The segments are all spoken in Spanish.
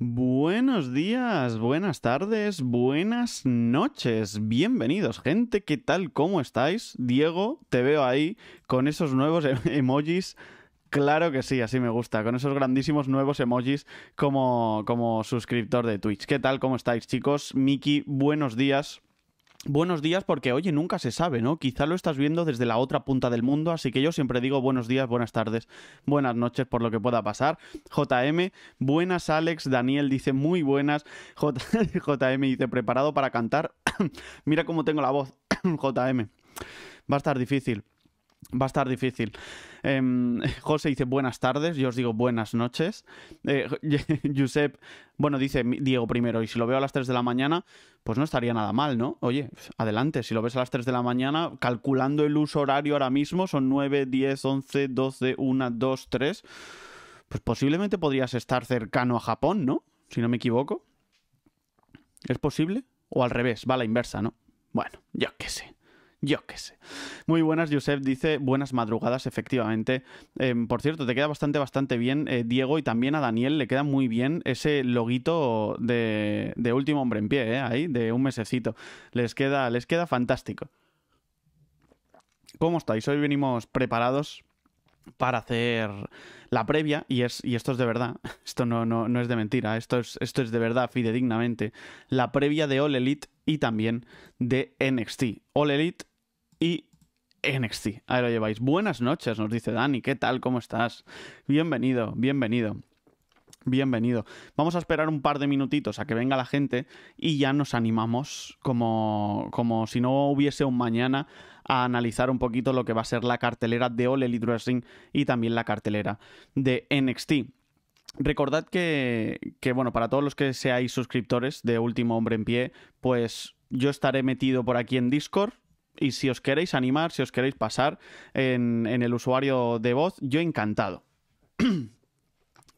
Buenos días, buenas tardes, buenas noches. Bienvenidos, gente. ¿Qué tal? ¿Cómo estáis? Diego, te veo ahí con esos nuevos em-, emojis. Claro que sí, así me gusta, con esos grandísimos nuevos emojis como, como suscriptor de Twitch. ¿Qué tal? ¿Cómo estáis, chicos? Miki, buenos días buenos días porque, oye, nunca se sabe, ¿no? Quizá lo estás viendo desde la otra punta del mundo, así que yo siempre digo buenos días, buenas tardes, buenas noches por lo que pueda pasar. JM, buenas Alex, Daniel dice muy buenas, J JM dice preparado para cantar. Mira cómo tengo la voz, JM. Va a estar difícil. Va a estar difícil. Em, José dice buenas tardes, yo os digo buenas noches. Eh, bueno, dice Diego primero, y si lo veo a las 3 de la mañana, pues no estaría nada mal, ¿no? Oye, adelante, si lo ves a las 3 de la mañana, calculando el uso horario ahora mismo, son 9, 10, 11, 12, 1, 2, 3, pues posiblemente podrías estar cercano a Japón, ¿no? Si no me equivoco. ¿Es posible? O al revés, va a la inversa, ¿no? Bueno, yo qué sé. Yo qué sé. Muy buenas, Josep. Dice, buenas madrugadas, efectivamente. Em, por cierto, te queda bastante, bastante bien, eh, Diego, y también a Daniel le queda muy bien ese loguito de, de Último Hombre en Pie, ¿eh? ahí, de un mesecito. Les queda, les queda fantástico. ¿Cómo estáis? Hoy venimos preparados para hacer la previa y, es, y esto es de verdad, esto no, no, no es de mentira, esto es, esto es de verdad, fidedignamente, la previa de All Elite y también de NXT. All Elite y NXT, ahí lo lleváis. Buenas noches, nos dice Dani, ¿qué tal? ¿Cómo estás? Bienvenido, bienvenido bienvenido. Vamos a esperar un par de minutitos a que venga la gente y ya nos animamos como, como si no hubiese un mañana a analizar un poquito lo que va a ser la cartelera de Ole Elite y también la cartelera de NXT. Recordad que, que, bueno, para todos los que seáis suscriptores de Último Hombre en Pie, pues yo estaré metido por aquí en Discord, y si os queréis animar, si os queréis pasar en, en el usuario de voz, yo encantado.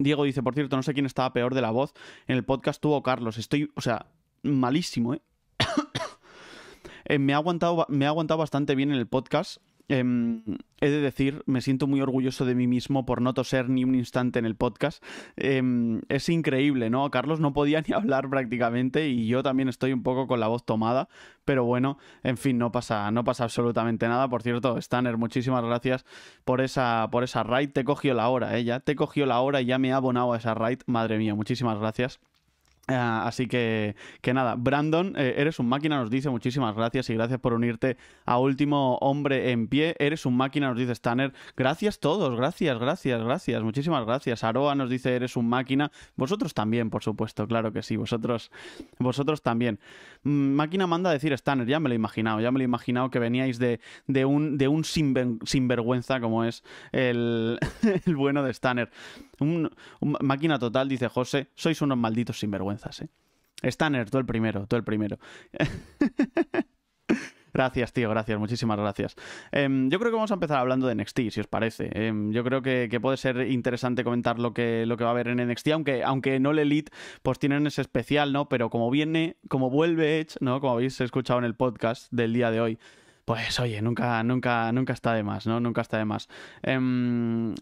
Diego dice, por cierto, no sé quién estaba peor de la voz. En el podcast tuvo Carlos. Estoy, o sea, malísimo, ¿eh? eh me, ha aguantado, me ha aguantado bastante bien en el podcast. Em, he de decir, me siento muy orgulloso de mí mismo por no toser ni un instante en el podcast. Em, es increíble, ¿no? Carlos no podía ni hablar prácticamente y yo también estoy un poco con la voz tomada, pero bueno, en fin, no pasa, no pasa absolutamente nada. Por cierto, Stanner, muchísimas gracias por esa, por esa raid. Te cogió la hora, ella. ¿eh? te cogió la hora y ya me ha abonado a esa raid. Madre mía, muchísimas gracias. Ah, así que, que nada, Brandon, eh, eres un máquina, nos dice muchísimas gracias y gracias por unirte a Último Hombre en Pie. Eres un máquina, nos dice Stanner. Gracias todos, gracias, gracias, gracias, muchísimas gracias. Aroa nos dice eres un máquina. Vosotros también, por supuesto, claro que sí, vosotros, vosotros también. Mm, máquina manda a decir Stanner, ya me lo he imaginado, ya me lo he imaginado que veníais de, un, de un sinvergüenza como es el, bueno de Stanner. máquina total, dice José, sois unos malditos sinvergüenza. ¿eh? Stanner, tú el primero, tú el primero. Gracias, tío, gracias, muchísimas gracias. Em, yo creo que vamos a empezar hablando de NXT, si os parece. Em, yo creo que, puede ser interesante comentar lo que, lo que va a haber en NXT, aunque, aunque no el Elite, pues tienen ese especial, ¿no? Pero como viene, como vuelve Edge, ¿no? Como habéis escuchado en el podcast del día de hoy. Pues oye, nunca, nunca, nunca está de más, ¿no? Nunca está de más. Em,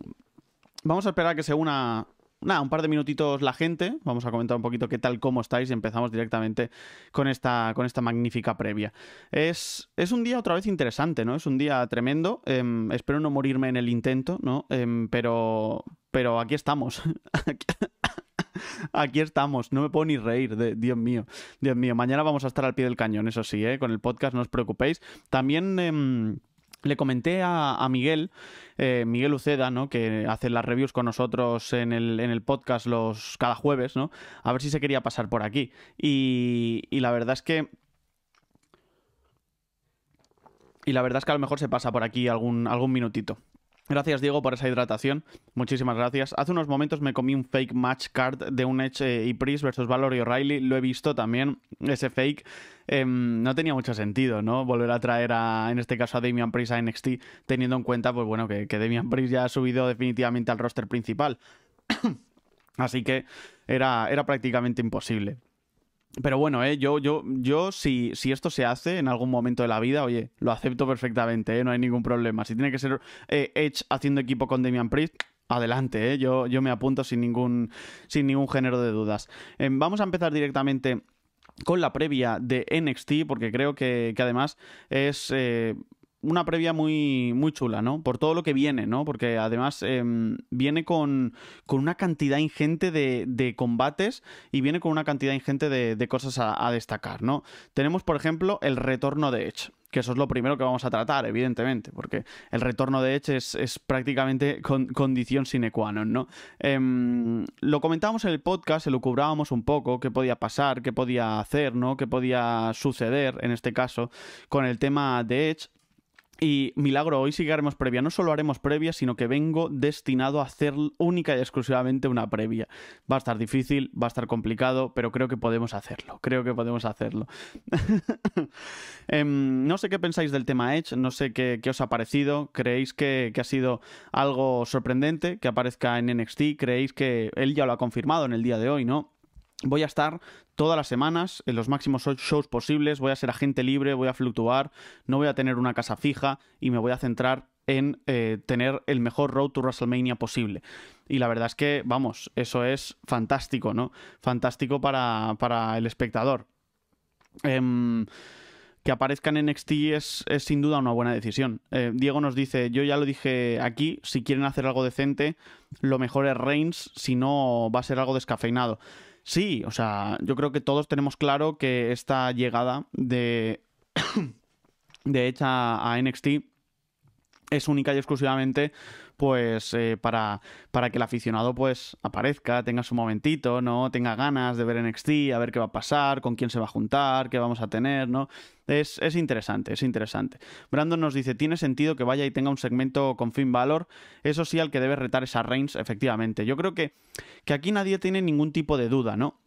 vamos a esperar a que se una nada, un par de minutitos la gente. Vamos a comentar un poquito qué tal, cómo estáis y empezamos directamente con esta, con esta magnífica previa. Es, es un día otra vez interesante, ¿no? Es un día tremendo. Em, espero no morirme en el intento, ¿no? Em, pero, pero aquí estamos. Aquí estamos, no me puedo ni reír, Dios mío, Dios mío. Mañana vamos a estar al pie del cañón, eso sí, ¿eh? con el podcast, no os preocupéis. También... Em, le comenté a, Miguel, eh, Miguel Uceda, ¿no? que hace las reviews con nosotros en el, podcast los, cada jueves, ¿no? a ver si se quería pasar por aquí. Y, y la verdad es que... Y la verdad es que a lo mejor se pasa por aquí algún, algún minutito. Gracias Diego por esa hidratación, muchísimas gracias. Hace unos momentos me comí un fake match card de un Edge eh, y Priest versus Valor y O'Reilly, lo he visto también, ese fake. Em, no tenía mucho sentido, ¿no? Volver a traer a, en este caso, a Damian Priest a NXT, teniendo en cuenta, pues bueno, que, que Damian Priest ya ha subido definitivamente al roster principal. Así que era, era prácticamente imposible. Pero bueno, eh, yo, yo, yo si, si esto se hace en algún momento de la vida, oye, lo acepto perfectamente, eh, no hay ningún problema. Si tiene que ser eh, Edge haciendo equipo con Damian Priest, adelante, yo, yo me apunto sin ningún, sin ningún género de dudas. Em, vamos a empezar directamente con la previa de NXT, porque creo que, además es una previa muy, muy chula, ¿no? Por todo lo que viene, ¿no? Porque además em, viene con, una cantidad ingente de, combates y viene con una cantidad ingente de, cosas a, destacar, ¿no? Tenemos, por ejemplo, el retorno de Edge, que eso es lo primero que vamos a tratar, evidentemente, porque el retorno de Edge es, prácticamente condición sine qua non, ¿no? Em, lo comentábamos en el podcast, se lo cubrábamos un poco, qué podía pasar, qué podía hacer, ¿no? Qué podía suceder, en este caso, con el tema de Edge. Y milagro, hoy sí que haremos previa. No solo haremos previa, sino que vengo destinado a hacer única y exclusivamente una previa. Va a estar difícil, va a estar complicado, pero creo que podemos hacerlo. Creo que podemos hacerlo. Em, no sé qué pensáis del tema Edge, no sé qué, os ha parecido. ¿Creéis que, que, ha sido algo sorprendente que aparezca en NXT? ¿Creéis que él ya lo ha confirmado en el día de hoy, no? Voy a estar todas las semanas en los máximos shows posibles, voy a ser agente libre, voy a fluctuar, no voy a tener una casa fija y me voy a centrar en eh, tener el mejor Road to WrestleMania posible. Y la verdad es que, vamos, eso es fantástico, ¿no? Fantástico para, el espectador. Em, que aparezcan en NXT es, sin duda una buena decisión. Eh, Diego nos dice, yo ya lo dije aquí, si quieren hacer algo decente, lo mejor es Reigns, si no va a ser algo descafeinado. Sí, o sea, yo creo que todos tenemos claro que esta llegada de, de hecha a NXT es única y exclusivamente pues eh, para, que el aficionado pues aparezca, tenga su momentito, ¿no? Tenga ganas de ver NXT, a ver qué va a pasar, con quién se va a juntar, qué vamos a tener, ¿no? Es, interesante, es interesante. Brandon nos dice, tiene sentido que vaya y tenga un segmento con fin valor Eso sí, al que debe retar esa a Reigns, efectivamente. Yo creo que, que aquí nadie tiene ningún tipo de duda, ¿no?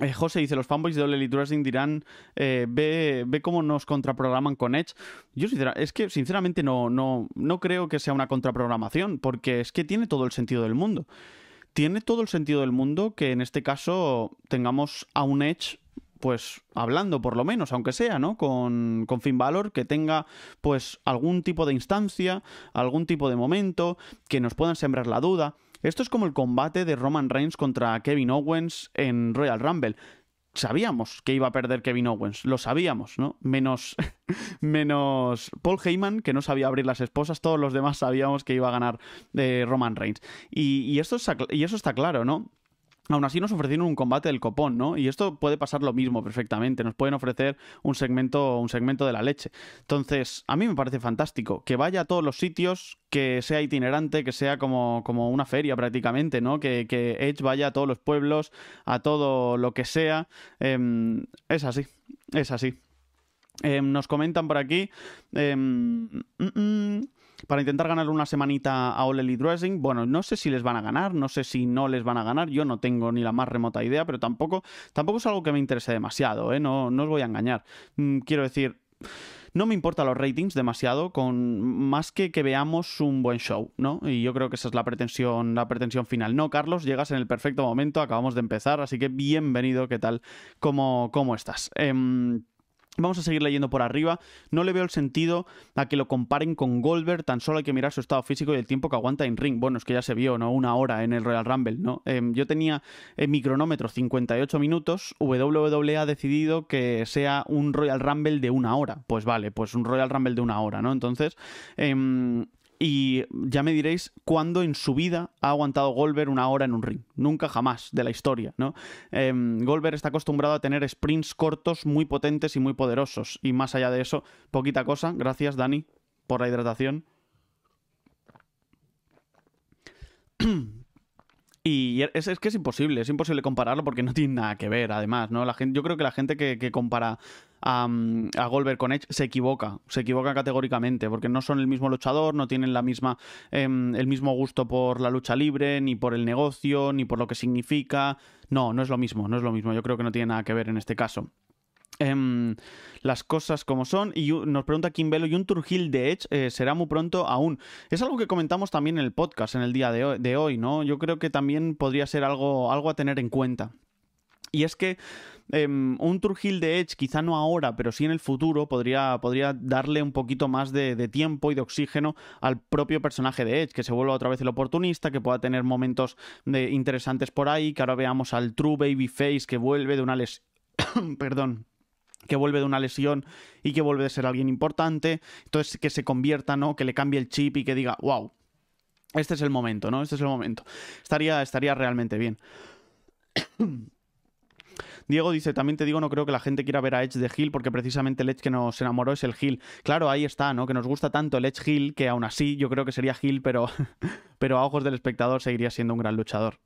Eh, José dice, los fanboys de OLED Dressing dirán, eh, ve, cómo nos contraprograman con Edge. Yo es que sinceramente no, no, no creo que sea una contraprogramación, porque es que tiene todo el sentido del mundo. Tiene todo el sentido del mundo que en este caso tengamos a un Edge pues hablando por lo menos, aunque sea, ¿no? Con, con Finn Balor, que tenga pues algún tipo de instancia, algún tipo de momento, que nos puedan sembrar la duda. Esto es como el combate de Roman Reigns contra Kevin Owens en Royal Rumble. Sabíamos que iba a perder Kevin Owens, lo sabíamos, ¿no? Menos, menos Paul Heyman, que no sabía abrir las esposas, todos los demás sabíamos que iba a ganar eh, Roman Reigns. Y, esto y eso está claro, ¿no? Aún así nos ofrecieron un combate del copón, ¿no? Y esto puede pasar lo mismo perfectamente. Nos pueden ofrecer un segmento, un segmento de la leche. Entonces, a mí me parece fantástico que vaya a todos los sitios, que sea itinerante, que sea como, una feria prácticamente, ¿no? Que, Edge vaya a todos los pueblos, a todo lo que sea. Em, es así, es así. Em, nos comentan por aquí. Em, mm, mm, para intentar ganar una semanita a All Elite Bueno, no sé si les van a ganar, no sé si no les van a ganar, yo no tengo ni la más remota idea, pero tampoco, tampoco es algo que me interese demasiado, ¿eh? no, no os voy a engañar. Mm, quiero decir... No me importan los ratings demasiado, con más que que veamos un buen show, ¿no? Y yo creo que esa es la pretensión, la pretensión final. No, Carlos, llegas en el perfecto momento, acabamos de empezar, así que bienvenido, ¿qué tal? ¿Cómo, cómo estás? Em, Vamos a seguir leyendo por arriba. No le veo el sentido a que lo comparen con Goldberg, tan solo hay que mirar su estado físico y el tiempo que aguanta en ring. Bueno, es que ya se vio, ¿no? Una hora en el Royal Rumble, ¿no? Em, yo tenía en eh, mi cronómetro 58 minutos. WWE ha decidido que sea un Royal Rumble de una hora. Pues vale, pues un Royal Rumble de una hora, ¿no? Entonces, eh, y ya me diréis cuándo en su vida ha aguantado Goldberg una hora en un ring. Nunca jamás de la historia, ¿no? Eh, está acostumbrado a tener sprints cortos muy potentes y muy poderosos. Y más allá de eso, poquita cosa. Gracias, Dani, por la hidratación. Em, y es, que es imposible, es imposible compararlo porque no tiene nada que ver, además, ¿no? La gente, yo creo que la gente que, compara a, mm, a Goldberg con Edge se equivoca, se equivoca categóricamente, porque no son el mismo luchador, no tienen la misma, em, el mismo gusto por la lucha libre, ni por el negocio, ni por lo que significa. No, no es lo mismo, no es lo mismo. Yo creo que no tiene nada que ver en este caso. Em, las cosas como son. Y nos pregunta Kimbelo, ¿y un Turgil de Edge eh, será muy pronto aún? Es algo que comentamos también en el podcast en el día de hoy, ¿no? Yo creo que también podría ser algo, algo a tener en cuenta. Y es que em, un Turgil de Edge, quizá no ahora, pero sí en el futuro, podría, podría darle un poquito más de, tiempo y de oxígeno al propio personaje de Edge, que se vuelva otra vez el oportunista, que pueda tener momentos de, interesantes por ahí, que ahora veamos al True baby face que vuelve de una lesión. Perdón que vuelve de una lesión y que vuelve de ser alguien importante, entonces que se convierta, ¿no? Que le cambie el chip y que diga, wow, este es el momento, ¿no? Este es el momento. Estaría, estaría realmente bien. Diego dice, también te digo, no creo que la gente quiera ver a Edge de Hill porque precisamente el Edge que nos enamoró es el Hill. Claro, ahí está, ¿no? Que nos gusta tanto el Edge Hill que aún así yo creo que sería Hill, pero, pero a ojos del espectador seguiría siendo un gran luchador.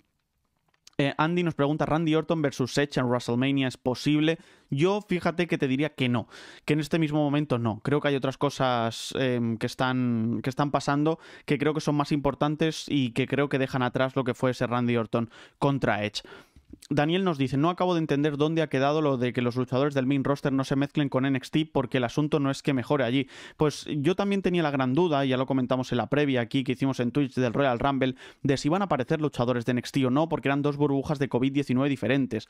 Eh, Andy nos pregunta, ¿Randy Orton versus Edge en WrestleMania es posible? Yo fíjate que te diría que no, que en este mismo momento no. Creo que hay otras cosas em, que, están, que están pasando que creo que son más importantes y que creo que dejan atrás lo que fue ese Randy Orton contra Edge. Daniel nos dice, no acabo de entender dónde ha quedado lo de que los luchadores del main roster no se mezclen con NXT porque el asunto no es que mejore allí. Pues yo también tenía la gran duda, ya lo comentamos en la previa aquí que hicimos en Twitch del Royal Rumble, de si van a aparecer luchadores de NXT o no, porque eran dos burbujas de COVID-19 diferentes.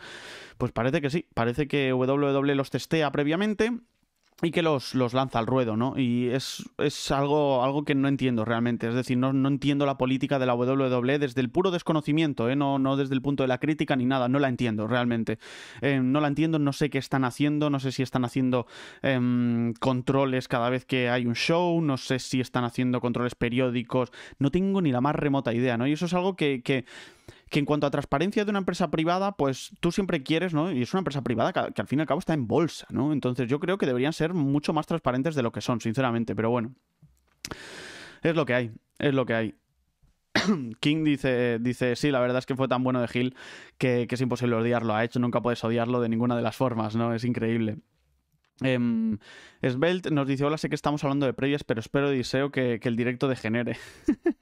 Pues parece que sí, parece que WWE los testea previamente y que los, lanza al ruedo, ¿no? Y es, algo, algo, que no entiendo realmente. Es decir, no, no, entiendo la política de la WWE desde el puro desconocimiento, ¿eh? no, no desde el punto de la crítica ni nada. No la entiendo realmente. Eh, no la entiendo, no sé qué están haciendo, no sé si están haciendo em, controles cada vez que hay un show, no sé si están haciendo controles periódicos. No tengo ni la más remota idea, ¿no? Y eso es algo que que en cuanto a transparencia de una empresa privada, pues tú siempre quieres, ¿no? Y es una empresa privada que, al fin y al cabo está en bolsa, ¿no? Entonces yo creo que deberían ser mucho más transparentes de lo que son, sinceramente, pero bueno. Es lo que hay, es lo que hay. King dice, dice, sí, la verdad es que fue tan bueno de Gil que, es imposible odiarlo. Ha hecho, nunca puedes odiarlo de ninguna de las formas, ¿no? Es increíble. Em, Svelte nos dice, hola, sé que estamos hablando de previas, pero espero y deseo que, que el directo degenere.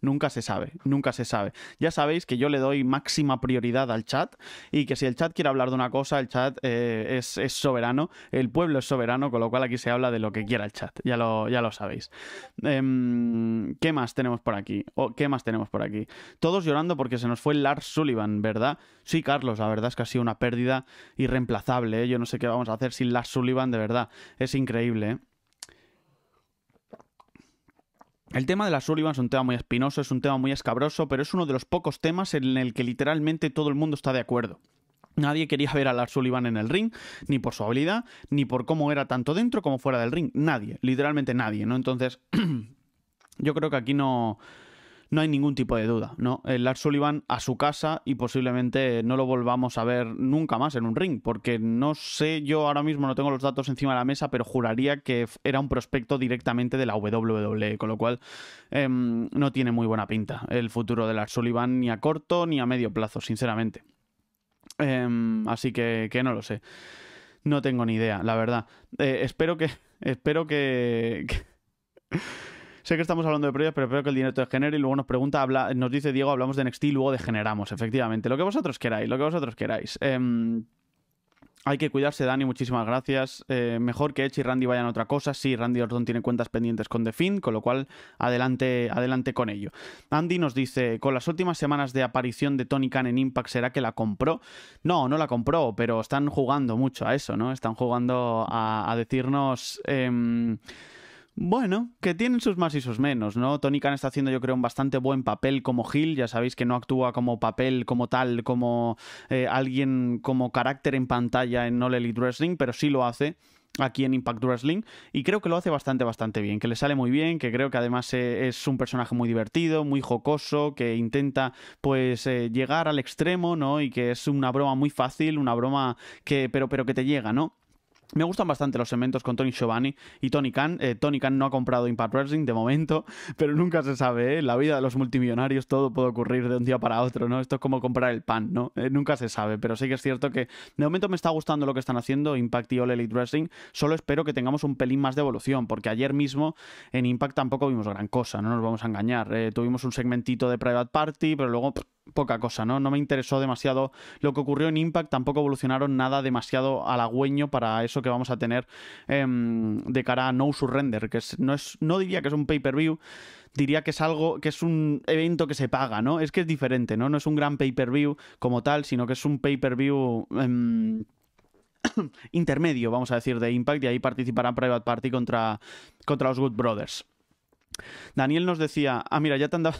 nunca se sabe, nunca se sabe. Ya sabéis que yo le doy máxima prioridad al chat y que si el chat quiere hablar de una cosa, el chat eh, es, soberano, el pueblo es soberano, con lo cual aquí se habla de lo que quiera el chat, ya lo, ya lo sabéis. Em, ¿Qué más tenemos por aquí? o ¿Qué más tenemos por aquí? Todos llorando porque se nos fue Lars Sullivan, ¿verdad? Sí, Carlos, la verdad es que ha sido una pérdida irreemplazable, ¿eh? yo no sé qué vamos a hacer sin Lars Sullivan, de verdad, es increíble. ¿eh? El tema de las Sullivan es un tema muy espinoso, es un tema muy escabroso, pero es uno de los pocos temas en el que literalmente todo el mundo está de acuerdo. Nadie quería ver a Lars Sullivan en el ring, ni por su habilidad, ni por cómo era tanto dentro como fuera del ring. Nadie, literalmente nadie, ¿no? Entonces, yo creo que aquí no, no hay ningún tipo de duda, ¿no? El Lars Sullivan a su casa y posiblemente no lo volvamos a ver nunca más en un ring, porque no sé, yo ahora mismo no tengo los datos encima de la mesa, pero juraría que era un prospecto directamente de la WWE, con lo cual em, no tiene muy buena pinta el futuro de Lars Sullivan ni a corto ni a medio plazo, sinceramente. Em, así que, no lo sé. No tengo ni idea, la verdad. Eh, espero que. Espero que... Sé que estamos hablando de proyectos, pero creo que el dinero te genere y luego nos pregunta, nos dice Diego, hablamos de NXT y luego degeneramos, efectivamente. Lo que vosotros queráis, lo que vosotros queráis. Em, hay que cuidarse, Dani, muchísimas gracias. Eh, mejor que Edge y Randy vayan a otra cosa. Sí, Randy Orton tiene cuentas pendientes con The con lo cual adelante, adelante con ello. Andy nos dice, con las últimas semanas de aparición de Tony Khan en Impact, ¿será que la compró? No, no la compró, pero están jugando mucho a eso, ¿no? Están jugando a, decirnos... Em, bueno, que tienen sus más y sus menos, ¿no? Tony Khan está haciendo, yo creo, un bastante buen papel como Gil. Ya sabéis que no actúa como papel, como tal, como eh, alguien como carácter en pantalla en All Elite Wrestling, pero sí lo hace aquí en Impact Wrestling y creo que lo hace bastante bastante bien, que le sale muy bien, que creo que además eh, es un personaje muy divertido, muy jocoso, que intenta pues eh, llegar al extremo, ¿no? Y que es una broma muy fácil, una broma que pero pero que te llega, ¿no? Me gustan bastante los segmentos con Tony Giovanni y Tony Khan. Eh, Tony Khan no ha comprado Impact Wrestling de momento, pero nunca se sabe. ¿eh? La vida de los multimillonarios, todo puede ocurrir de un día para otro, ¿no? Esto es como comprar el pan, ¿no? Eh, nunca se sabe, pero sí que es cierto que de momento me está gustando lo que están haciendo Impact y All Elite Wrestling. Solo espero que tengamos un pelín más de evolución, porque ayer mismo en Impact tampoco vimos gran cosa, no nos vamos a engañar. ¿eh? tuvimos un segmentito de Private Party, pero luego poca cosa, ¿no? No me interesó demasiado lo que ocurrió en Impact, tampoco evolucionaron nada demasiado halagüeño para eso que vamos a tener em, de cara a No Surrender, que no, es, no diría que es un pay-per-view, diría que es algo, que es un evento que se paga, ¿no? Es que es diferente, ¿no? No es un gran pay-per-view como tal, sino que es un pay-per-view... Em, intermedio, vamos a decir, de Impact, y ahí participarán Private Party contra, contra los Good Brothers. Daniel nos decía, ah, mira, ya te han dado,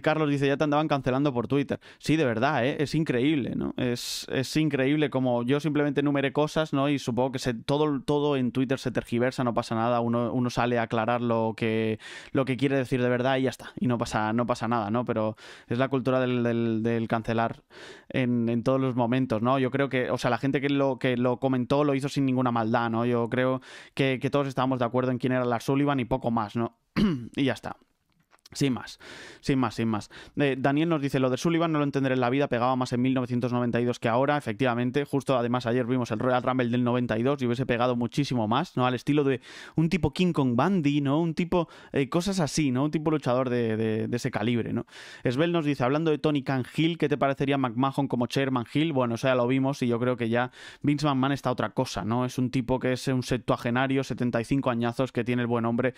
Carlos dice, ya te andaban cancelando por Twitter. Sí, de verdad, ¿eh? es increíble, ¿no? Es, increíble como yo simplemente numeré cosas, ¿no? Y supongo que todo, todo en Twitter se tergiversa, no pasa nada, uno, sale a aclarar lo que, lo que quiere decir de verdad y ya está, y no pasa, no pasa nada, ¿no? Pero es la cultura del, cancelar en, todos los momentos, ¿no? Yo creo que, o sea, la gente que lo, que lo comentó lo hizo sin ninguna maldad, ¿no? Yo creo que, que todos estábamos de acuerdo en quién era la Sullivan y poco más, ¿no? y ya está. Sin más, sin más, sin más. Eh, Daniel nos dice, lo de Sullivan no lo entenderé en la vida, pegaba más en 1992 que ahora, efectivamente. Justo además ayer vimos el Royal Rumble del 92 y hubiese pegado muchísimo más, ¿no? Al estilo de un tipo King Kong Bandy, ¿no? Un tipo, eh, cosas así, ¿no? Un tipo luchador de, ese calibre, ¿no? nos dice, hablando de Tony Khan Hill, ¿qué te parecería McMahon como Chairman Hill? Bueno, eso ya lo vimos y yo creo que ya Vince McMahon está otra cosa, ¿no? Es un tipo que es un septuagenario, 75 añazos que tiene el buen hombre.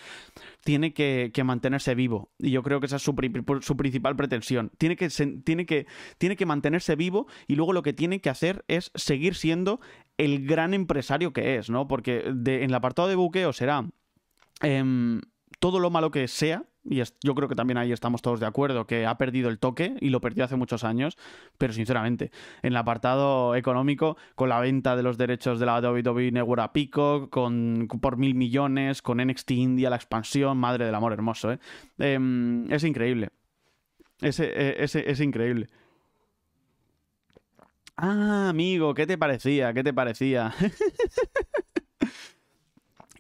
Tiene que mantenerse vivo y yo creo que esa es su, principal pretensión. Tiene que, tiene, que, tiene que mantenerse vivo y luego lo que tiene que hacer es seguir siendo el gran empresario que es, ¿no? Porque en el apartado de buqueo será... Em, todo lo malo que sea, y yo creo que también ahí estamos todos de acuerdo, que ha perdido el toque y lo perdió hace muchos años, pero sinceramente, en el apartado económico, con la venta de los derechos de la WWE Network Pico, con, por mil millones, con NXT India, la expansión, madre del amor hermoso, ¿eh? em, es increíble. Es, e, e, e, es increíble. Ah, amigo, ¿qué te parecía? ¿Qué te parecía?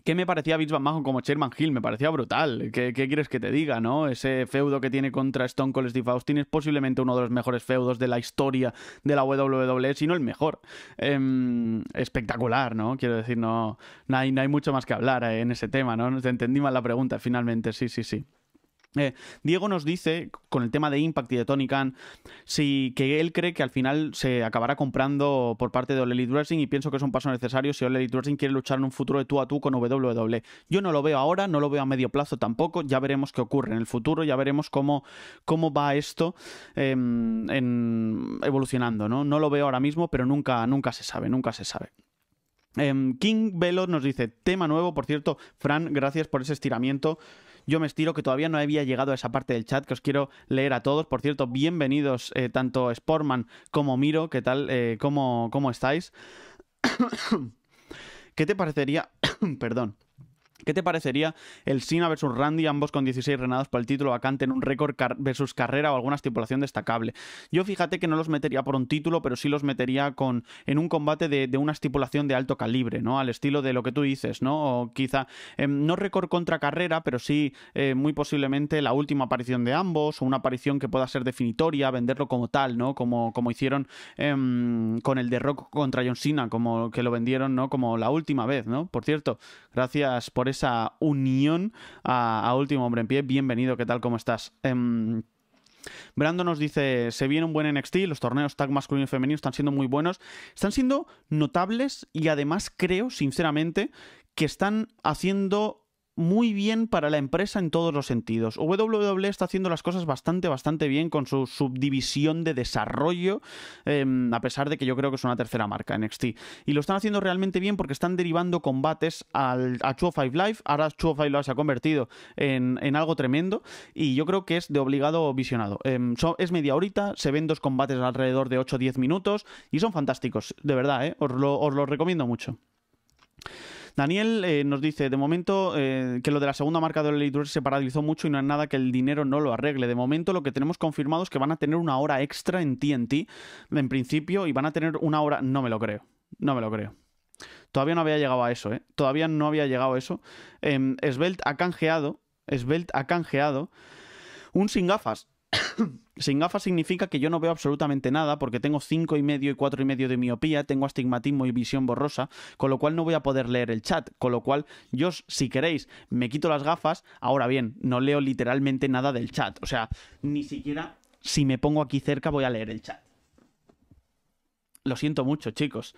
¿Qué me parecía Vince McMahon como Sherman Hill? Me parecía brutal. ¿Qué, quieres que te diga, no? Ese feudo que tiene contra Stone Cold Steve Austin es posiblemente uno de los mejores feudos de la historia de la WWE, si no el mejor. Em, espectacular, ¿no? Quiero decir, no, hay, no hay mucho más que hablar eh, en ese tema, ¿no? entendí mal la pregunta, finalmente, sí, sí, sí. Eh, Diego nos dice, con el tema de Impact y de Tony Khan, si, que él cree que al final se acabará comprando por parte de All Elite Wrestling y pienso que es un paso necesario si All Elite Wrestling quiere luchar en un futuro de tú a tú con WWE. Yo no lo veo ahora, no lo veo a medio plazo tampoco, ya veremos qué ocurre en el futuro, ya veremos cómo, cómo va esto em, en, evolucionando, ¿no? No lo veo ahora mismo, pero nunca, nunca se sabe, nunca se sabe. Em, King Velo nos dice, tema nuevo, por cierto, Fran, gracias por ese estiramiento. Yo me estiro, que todavía no había llegado a esa parte del chat que os quiero leer a todos. Por cierto, bienvenidos eh, tanto Sportman como Miro. ¿Qué tal? Eh, ¿cómo, ¿Cómo estáis? ¿Qué te parecería? Perdón. ¿Qué te parecería el Cena versus Randy, ambos con 16 renados para el título vacante en un récord versus carrera o alguna estipulación destacable? Yo fíjate que no los metería por un título, pero sí los metería con, en un combate de, una estipulación de alto calibre, ¿no? Al estilo de lo que tú dices, ¿no? O quizá, em, no récord contra carrera, pero sí eh, muy posiblemente la última aparición de ambos o una aparición que pueda ser definitoria, venderlo como tal, ¿no? Como, como hicieron em, con el de Rock contra John Cena, como que lo vendieron, ¿no? Como la última vez, ¿no? Por cierto, gracias por esa unión a, Último Hombre en Pie. Bienvenido, ¿qué tal? ¿Cómo estás? Em, Brando nos dice, se viene un buen NXT, los torneos tag masculino y femenino están siendo muy buenos, están siendo notables y además creo, sinceramente, que están haciendo muy bien para la empresa en todos los sentidos. WWE está haciendo las cosas bastante, bastante bien con su subdivisión de desarrollo, em, a pesar de que yo creo que es una tercera marca, en NXT. Y lo están haciendo realmente bien porque están derivando combates al, a 205 Live. Ahora 205 Live se ha convertido en, algo tremendo y yo creo que es de obligado visionado. Em, es media horita, se ven dos combates alrededor de 8 o 10 minutos y son fantásticos, de verdad, ¿eh? os, los recomiendo mucho. Daniel eh, nos dice, de momento, eh, que lo de la segunda marca de Elite se paralizó mucho y no es nada que el dinero no lo arregle. De momento, lo que tenemos confirmado es que van a tener una hora extra en TNT, en principio, y van a tener una hora... No me lo creo, no me lo creo. Todavía no había llegado a eso, ¿eh? Todavía no había llegado a eso. Eh, ha canjeado, Svelte ha canjeado un sin gafas sin gafas significa que yo no veo absolutamente nada porque tengo cinco y medio y cuatro y medio de miopía, tengo astigmatismo y visión borrosa, con lo cual no voy a poder leer el chat, con lo cual yo si queréis me quito las gafas, ahora bien, no leo literalmente nada del chat, o sea, ni siquiera si me pongo aquí cerca voy a leer el chat. Lo siento mucho, chicos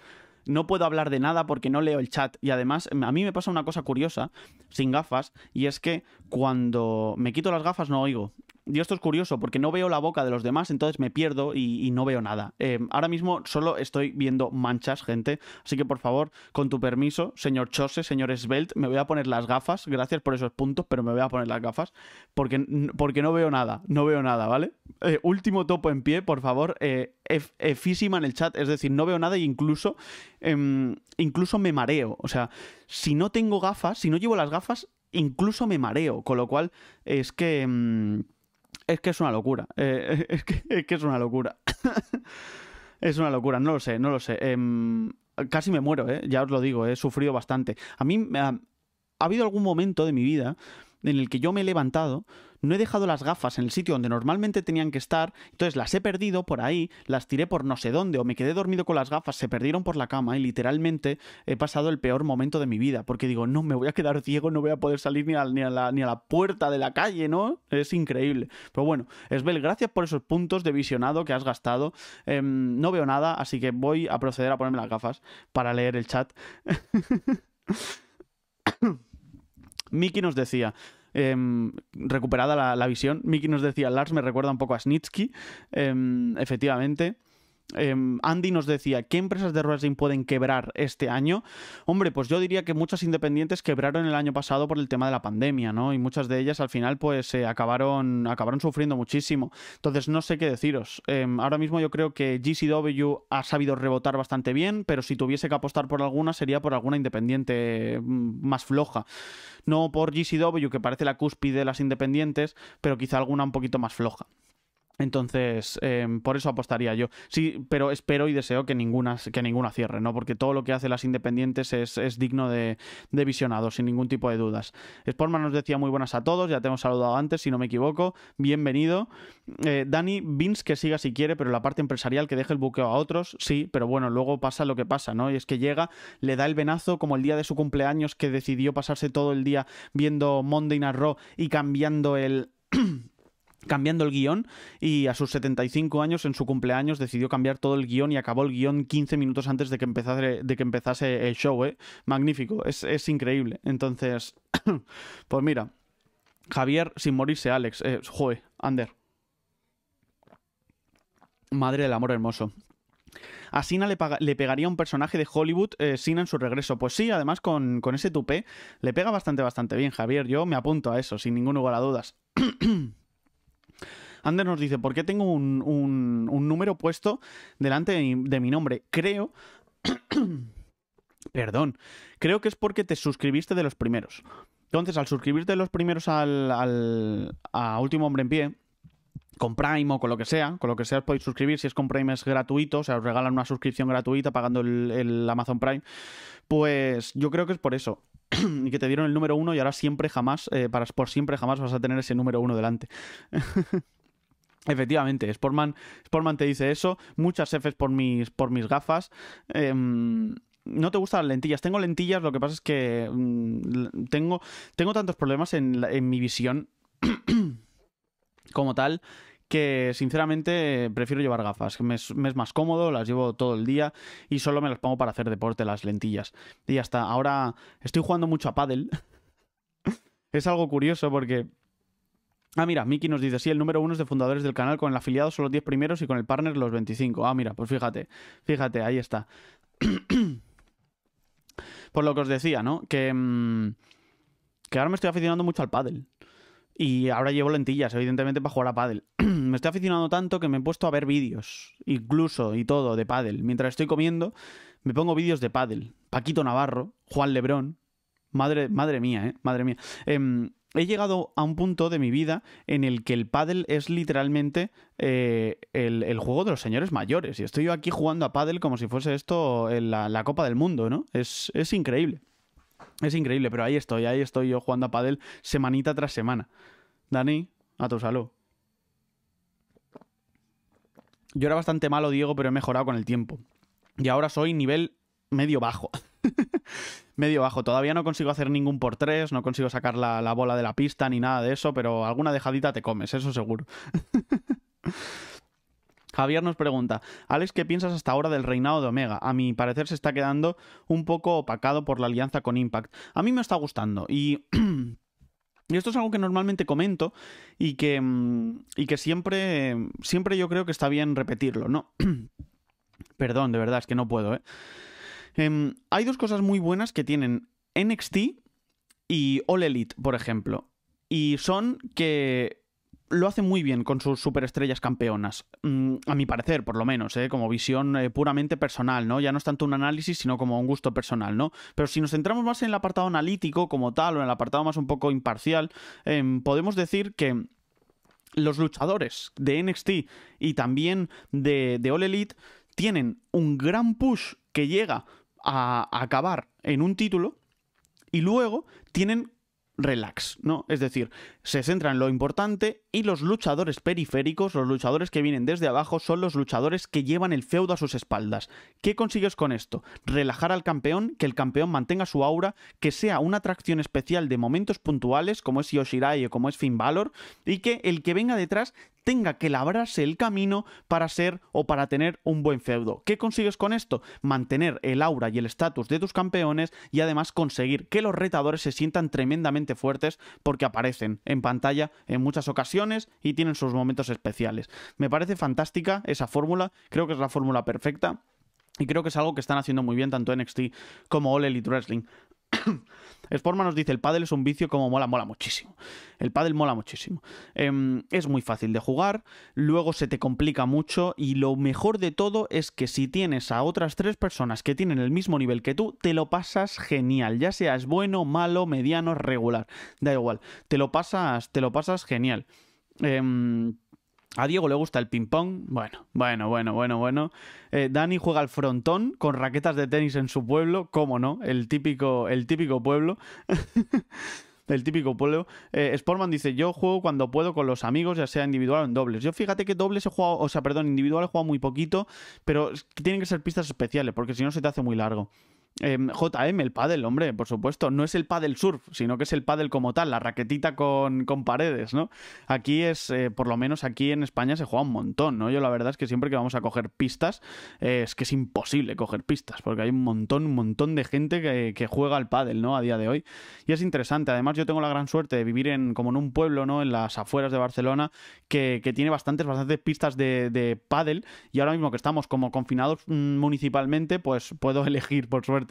no puedo hablar de nada porque no leo el chat. Y además, a mí me pasa una cosa curiosa, sin gafas, y es que cuando me quito las gafas no oigo. Dios, esto es curioso porque no veo la boca de los demás, entonces me pierdo y, no veo nada. Eh, ahora mismo solo estoy viendo manchas, gente. Así que por favor, con tu permiso, señor Chose, señor Svelte, me voy a poner las gafas. Gracias por esos puntos, pero me voy a poner las gafas porque, porque no veo nada, no veo nada, ¿vale? Eh, último topo en pie, por favor. Eh, efísima en el chat, es decir, no veo nada e incluso, em, incluso me mareo. O sea, si no tengo gafas, si no llevo las gafas, incluso me mareo. Con lo cual, es que em, es que es una locura. Eh, es, que, es, una locura. es una locura, no lo sé, no lo sé. Em, casi me muero, eh, ya os lo digo, eh, he sufrido bastante. A mí ha habido algún momento de mi vida en el que yo me he levantado, no he dejado las gafas en el sitio donde normalmente tenían que estar, entonces las he perdido por ahí, las tiré por no sé dónde o me quedé dormido con las gafas, se perdieron por la cama y literalmente he pasado el peor momento de mi vida, porque digo, no, me voy a quedar ciego, no voy a poder salir ni a, la, puerta de la calle, ¿no? Es increíble. Pero bueno, Esbel, gracias por esos puntos de visionado que has gastado. Em, no veo nada, así que voy a proceder a ponerme las gafas para leer el chat. Miki nos decía, Em, recuperada la, visión. Miki nos decía, Lars me recuerda un poco a Snitsky, em, efectivamente. Em, Andy nos decía, ¿qué empresas de Racing pueden quebrar este año? Hombre, pues yo diría que muchas independientes quebraron el año pasado por el tema de la pandemia, ¿no? Y muchas de ellas al final pues se acabaron, acabaron sufriendo muchísimo. Entonces no sé qué deciros. Em, ahora mismo yo creo que GCW ha sabido rebotar bastante bien, pero si tuviese que apostar por alguna sería por alguna independiente mm, más floja. No por GCW, que parece la cúspide de las independientes, pero quizá alguna un poquito más floja. Entonces, em, por eso apostaría yo. Sí, pero espero y deseo que ninguna, que ninguna cierre, ¿no? Porque todo lo que hacen las independientes es, digno de, visionado, sin ningún tipo de dudas. Sportman nos decía muy buenas a todos, ya te hemos saludado antes, si no me equivoco. Bienvenido. Eh, Dani, Vince que siga si quiere, pero la parte empresarial que deje el buqueo a otros, sí, pero bueno, luego pasa lo que pasa, ¿no? Y es que llega, le da el venazo, como el día de su cumpleaños, que decidió pasarse todo el día viendo Monday Night Raw y cambiando el cambiando el guión y a sus 75 años, en su cumpleaños, decidió cambiar todo el guión y acabó el guión 15 minutos antes de que empezase, el show. ¿eh? Magnífico, es, increíble. Entonces, pues mira, Javier sin morirse, Alex. Eh, joe, Ander. Madre del amor hermoso. A Sina le, pegaría un personaje de Hollywood eh, Sina en su regreso. Pues sí, además con, con ese tupé le pega bastante, bastante bien, Javier. Yo me apunto a eso, sin ningún lugar a dudas. Ander nos dice, ¿por qué tengo un, número puesto delante de mi, nombre? Creo... Perdón, creo que es porque te suscribiste de los primeros. Entonces, al suscribirte de los primeros al, a Último Hombre en Pie, con Prime o con lo que sea, con lo que sea os podéis suscribir, si es con Prime es gratuito, o sea, os regalan una suscripción gratuita pagando el, Amazon Prime, pues yo creo que es por eso. y que te dieron el número uno y ahora siempre jamás, eh, por siempre jamás vas a tener ese número uno delante. Efectivamente, Sportman, te dice eso. Muchas Fs por mis, por mis gafas. Em, no te gustan las lentillas. Tengo lentillas, lo que pasa es que mm, tengo, tengo tantos problemas en, mi visión como tal que sinceramente prefiero llevar gafas, me es, me es, más cómodo, las llevo todo el día y solo me las pongo para hacer deporte, las lentillas. Y hasta ahora estoy jugando mucho a paddle, es algo curioso porque Ah, mira, Miki nos dice, sí, el número uno es de fundadores del canal, con el afiliado son los 10 primeros y con el partner los 25. Ah, mira, pues fíjate, fíjate, ahí está. Por lo que os decía, ¿no? Que, mm, que ahora me estoy aficionando mucho al pádel. Y ahora llevo lentillas, evidentemente, para jugar a pádel. me estoy aficionando tanto que me he puesto a ver vídeos, incluso y todo, de pádel. Mientras estoy comiendo, me pongo vídeos de pádel. Paquito Navarro, Juan Lebrón. Madre, madre mía, ¿eh? Madre mía. Eh, he llegado a un punto de mi vida en el que el pádel es literalmente eh, el, juego de los señores mayores. Y estoy yo aquí jugando a pádel como si fuese esto eh, la, la Copa del Mundo, ¿no? Es, increíble. Es increíble, pero ahí estoy, ahí estoy yo jugando a pádel semanita tras semana. Dani, a tu salud. Yo era bastante malo, Diego, pero he mejorado con el tiempo. Y ahora soy nivel medio bajo. medio bajo. Todavía no consigo hacer ningún por tres, no consigo sacar la, bola de la pista ni nada de eso, pero alguna dejadita te comes, eso seguro. Javier nos pregunta, Alex, ¿qué piensas hasta ahora del reinado de Omega? A mi parecer se está quedando un poco opacado por la alianza con Impact. A mí me está gustando y... Y esto es algo que normalmente comento y que, mm, y que siempre, siempre yo creo que está bien repetirlo, ¿no? Perdón, de verdad, es que no puedo, ¿eh? Em, hay dos cosas muy buenas que tienen NXT y All Elite, por ejemplo. Y son que lo hacen muy bien con sus superestrellas campeonas, mm, a mi parecer, por lo menos, ¿eh? como visión eh, puramente personal, ¿no? Ya no es tanto un análisis, sino como un gusto personal, ¿no? Pero si nos centramos más en el apartado analítico como tal, o en el apartado más un poco imparcial, em, podemos decir que los luchadores de NXT y también de, de All Elite tienen un gran push que llega a acabar en un título y luego tienen relax, ¿no? Es decir, se centran en lo importante y los luchadores periféricos, los luchadores que vienen desde abajo, son los luchadores que llevan el feudo a sus espaldas. ¿Qué consigues con esto? Relajar al campeón, que el campeón mantenga su aura, que sea una atracción especial de momentos puntuales, como es Yoshirai o como es Finn Balor, y que el que venga detrás tenga que labrarse el camino para ser o para tener un buen feudo. ¿Qué consigues con esto? Mantener el aura y el estatus de tus campeones y además conseguir que los retadores se sientan tremendamente fuertes porque aparecen en pantalla en muchas ocasiones y tienen sus momentos especiales. Me parece fantástica esa fórmula, creo que es la fórmula perfecta. Y creo que es algo que están haciendo muy bien tanto NXT como All Elite Wrestling. Sporma nos dice, el pádel es un vicio como mola, mola muchísimo. El pádel mola muchísimo. Em, es muy fácil de jugar, luego se te complica mucho y lo mejor de todo es que si tienes a otras tres personas que tienen el mismo nivel que tú, te lo pasas genial, ya seas bueno, malo, mediano, regular, da igual, te lo pasas, te lo pasas genial. Em, a Diego le gusta el ping-pong. Bueno, bueno, bueno, bueno, bueno. Eh, Dani juega al frontón con raquetas de tenis en su pueblo. ¿Cómo no? El típico, el típico pueblo. el típico pueblo. Eh, Sportman dice: Yo juego cuando puedo con los amigos, ya sea individual o en dobles. Yo fíjate que dobles he jugado, o sea, perdón, individual he jugado muy poquito, pero tienen que ser pistas especiales, porque si no se te hace muy largo. JM, em, el pádel, hombre, por supuesto. No es el pádel surf, sino que es el pádel como tal, la raquetita con, paredes, ¿no? Aquí es, eh, por lo menos aquí en España se juega un montón, ¿no? Yo la verdad es que siempre que vamos a coger pistas, eh, es que es imposible coger pistas, porque hay un montón, un montón de gente que, juega al pádel, ¿no? A día de hoy. Y es interesante. Además, yo tengo la gran suerte de vivir en, como en un pueblo, ¿no? En las afueras de Barcelona, que, que tiene bastantes, bastantes pistas de, de pádel. Y ahora mismo que estamos como confinados mm, municipalmente, pues puedo elegir, por suerte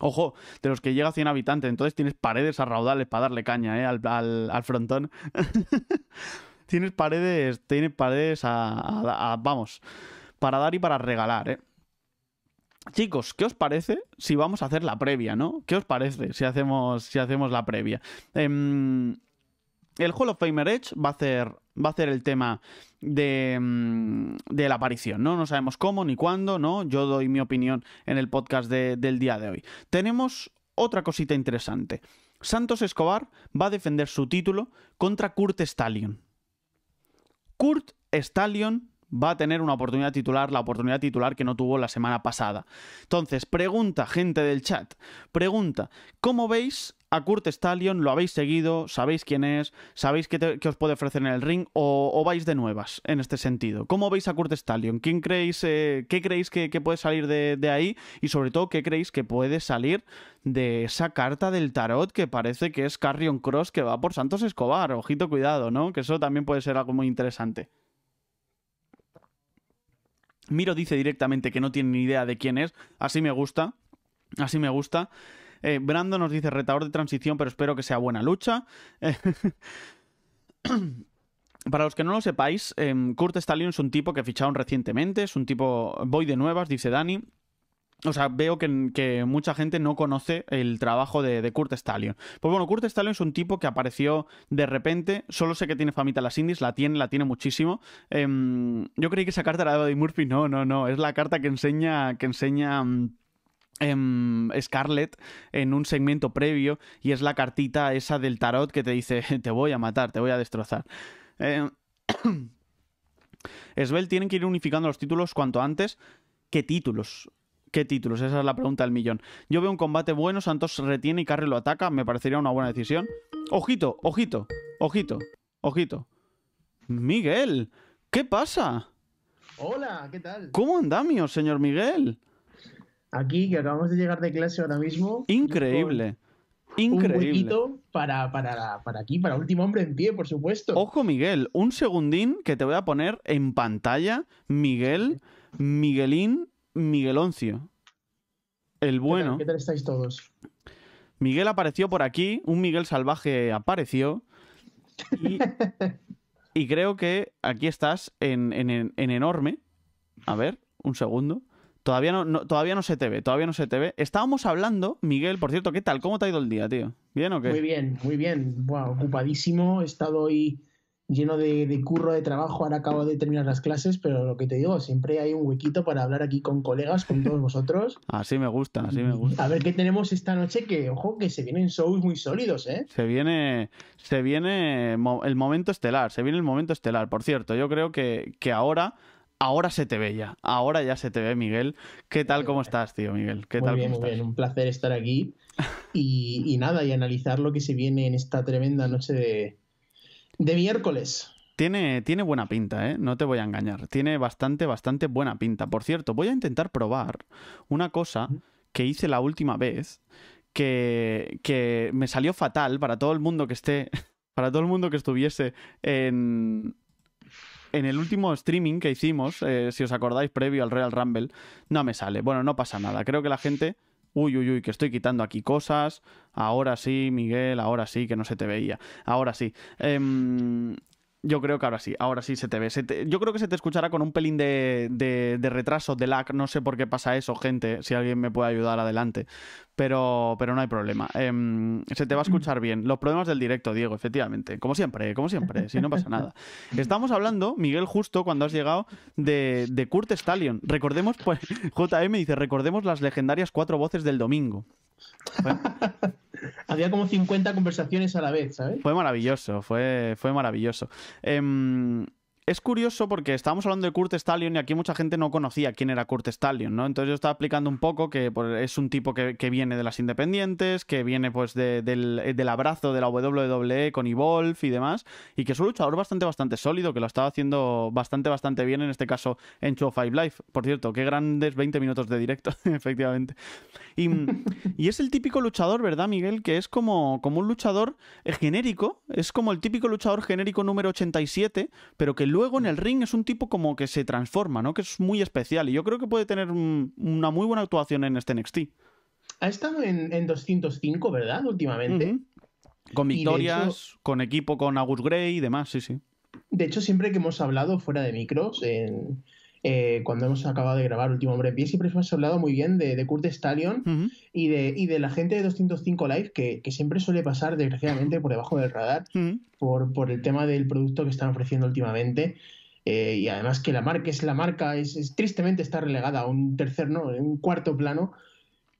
Ojo, de los que llega a 100 habitantes, entonces tienes paredes a raudales para darle caña eh, al, frontón. tienes paredes, tienes paredes a, vamos, para dar y para regalar, ¿eh? Chicos, ¿qué os parece si vamos a hacer la previa, no? ¿Qué os parece si hacemos, si hacemos la previa? Eh, el Hall of Famer Edge va a ser va a el tema mm, de, la aparición, ¿no? No sabemos cómo ni cuándo, ¿no? Yo doy mi opinión en el podcast del día de hoy. Tenemos otra cosita interesante. Santos Escobar va a defender su título contra Kurt Stallion. Kurt Stallion va a tener una oportunidad titular, la oportunidad titular que no tuvo la semana pasada. Entonces, pregunta, gente del chat, pregunta, ¿cómo veis a Kurt Stallion lo habéis seguido, sabéis quién es, sabéis qué, os puede ofrecer en el ring o, vais de nuevas en este sentido. ¿Cómo veis a Kurt Stallion? ¿Quién creéis, eh, ¿Qué creéis que, puede salir de, de, ahí? Y sobre todo, ¿qué creéis que puede salir de esa carta del tarot que parece que es Carrion Cross que va por Santos Escobar? Ojito, cuidado, ¿no? Que eso también puede ser algo muy interesante. Miro dice directamente que no tiene ni idea de quién es, así me gusta. Así me gusta. Eh, Brandon Brando nos dice retador de transición, pero espero que sea buena lucha. Eh, para los que no lo sepáis, em, Kurt Stallion es un tipo que ficharon recientemente, es un tipo voy de nuevas, dice Dani. O sea, veo que, mucha gente no conoce el trabajo de, Kurt Stallion. Pues bueno, Kurt Stallion es un tipo que apareció de repente. Solo sé que tiene famita las indies, la tiene, la tiene muchísimo. Em, yo creí que esa carta era de Murphy. No, no, no. Es la carta que enseña. que enseña. Mm, Em, Scarlett en un segmento previo y es la cartita esa del tarot que te dice te voy a matar, te voy a destrozar. Em, Esbel tienen que ir unificando los títulos cuanto antes. ¿Qué títulos? ¿Qué títulos? Esa es la pregunta del millón. Yo veo un combate bueno, Santos retiene y Carry lo ataca, me parecería una buena decisión. Ojito, ojito, ojito, ojito. Miguel, ¿qué pasa? Hola, ¿qué tal? ¿Cómo andamos, señor Miguel? aquí, que acabamos de llegar de clase ahora mismo. Increíble. Increíble. Un para, para, aquí, para Último Hombre en Pie, por supuesto. Ojo, Miguel, un segundín que te voy a poner en pantalla Miguel, Miguelín, Migueloncio. El bueno. ¿Qué tal, estáis todos? Miguel apareció por aquí, un Miguel salvaje apareció. Y, creo que aquí estás en enorme. A ver, un segundo. Todavía no, se te ve, todavía no se te ve. Estábamos hablando, Miguel, por cierto, ¿qué tal? ¿Cómo te ha ido el día, tío? ¿Bien o qué? Muy bien, muy bien. ocupadísimo, he estado ahí lleno de, curro de trabajo, ahora acabo de terminar las clases, pero lo que te digo, siempre hay un huequito para hablar aquí con colegas, con todos vosotros. Así me gusta, así me gusta. A ver qué tenemos esta noche, que ojo, que se vienen shows muy sólidos, ¿eh? Se viene, se viene el momento estelar, se viene el momento estelar. Por cierto, yo creo que, que ahora Ahora se te ve ya, ahora ya se te ve, Miguel. ¿Qué tal, cómo estás, tío, Miguel? ¿Qué muy tal, bien, muy Bien. Un placer estar aquí y, nada, y analizar lo que se viene en esta tremenda noche de, de miércoles. Tiene, tiene, buena pinta, ¿eh? No te voy a engañar. Tiene bastante, bastante buena pinta. Por cierto, voy a intentar probar una cosa que hice la última vez que, que me salió fatal para todo el mundo que esté. Para todo el mundo que estuviese en, en el último streaming que hicimos, eh, si os acordáis, previo al Real Rumble, no me sale. Bueno, no pasa nada. Creo que la gente. Uy, uy, uy, que estoy quitando aquí cosas. Ahora sí, Miguel, ahora sí, que no se te veía. Ahora sí. Eh, yo creo que ahora sí, ahora sí se te ve. yo creo que se te escuchará con un pelín de, retraso, de lag. No sé por qué pasa eso, gente. Si alguien me puede ayudar adelante. Pero, pero no hay problema. Em, se te va a escuchar bien. Los problemas del directo, Diego, efectivamente. Como siempre, como siempre, si no pasa nada. Estamos hablando, Miguel, justo cuando has llegado, de, de Kurt Stallion. Recordemos, pues, JM dice, recordemos las legendarias cuatro voces del domingo. Había como 50 conversaciones a la vez, ¿sabes? Fue maravilloso, fue, fue maravilloso. Em, es curioso porque estábamos hablando de Kurt Stallion y aquí mucha gente no conocía quién era Kurt Stallion, ¿no? Entonces yo estaba explicando un poco que pues, es un tipo que, viene de las independientes, que viene pues eh, del, abrazo de la WWE con Evolve y demás, y que es un luchador bastante, bastante sólido, que lo estaba haciendo bastante, bastante bien, en este caso en Show Five Live. Por cierto, qué grandes 20 minutos de directo, efectivamente. Y, y, es el típico luchador, ¿verdad, Miguel? Que es como, como un luchador genérico, es como el típico luchador genérico número 87, pero que lucha luego en mm. el ring es un tipo como que se transforma, ¿no? Que es muy especial. Y yo creo que puede tener una muy buena actuación en este NXT. Ha estado en, 205, ¿verdad? Últimamente. Con victorias, con equipo con Agus Grey y demás, sí, sí. De hecho, siempre que hemos hablado fuera de micros, en, eh, cuando hemos acabado de grabar Último Hombre en Pie, siempre hemos hablado muy bien de, Kurt Stallion y, de, la gente de 205 Live, que, siempre suele pasar, desgraciadamente, por debajo del radar, por, por el tema del producto que están ofreciendo últimamente. Eh, y además que la marca es la marca, es, tristemente está relegada a un tercer, no, un cuarto plano.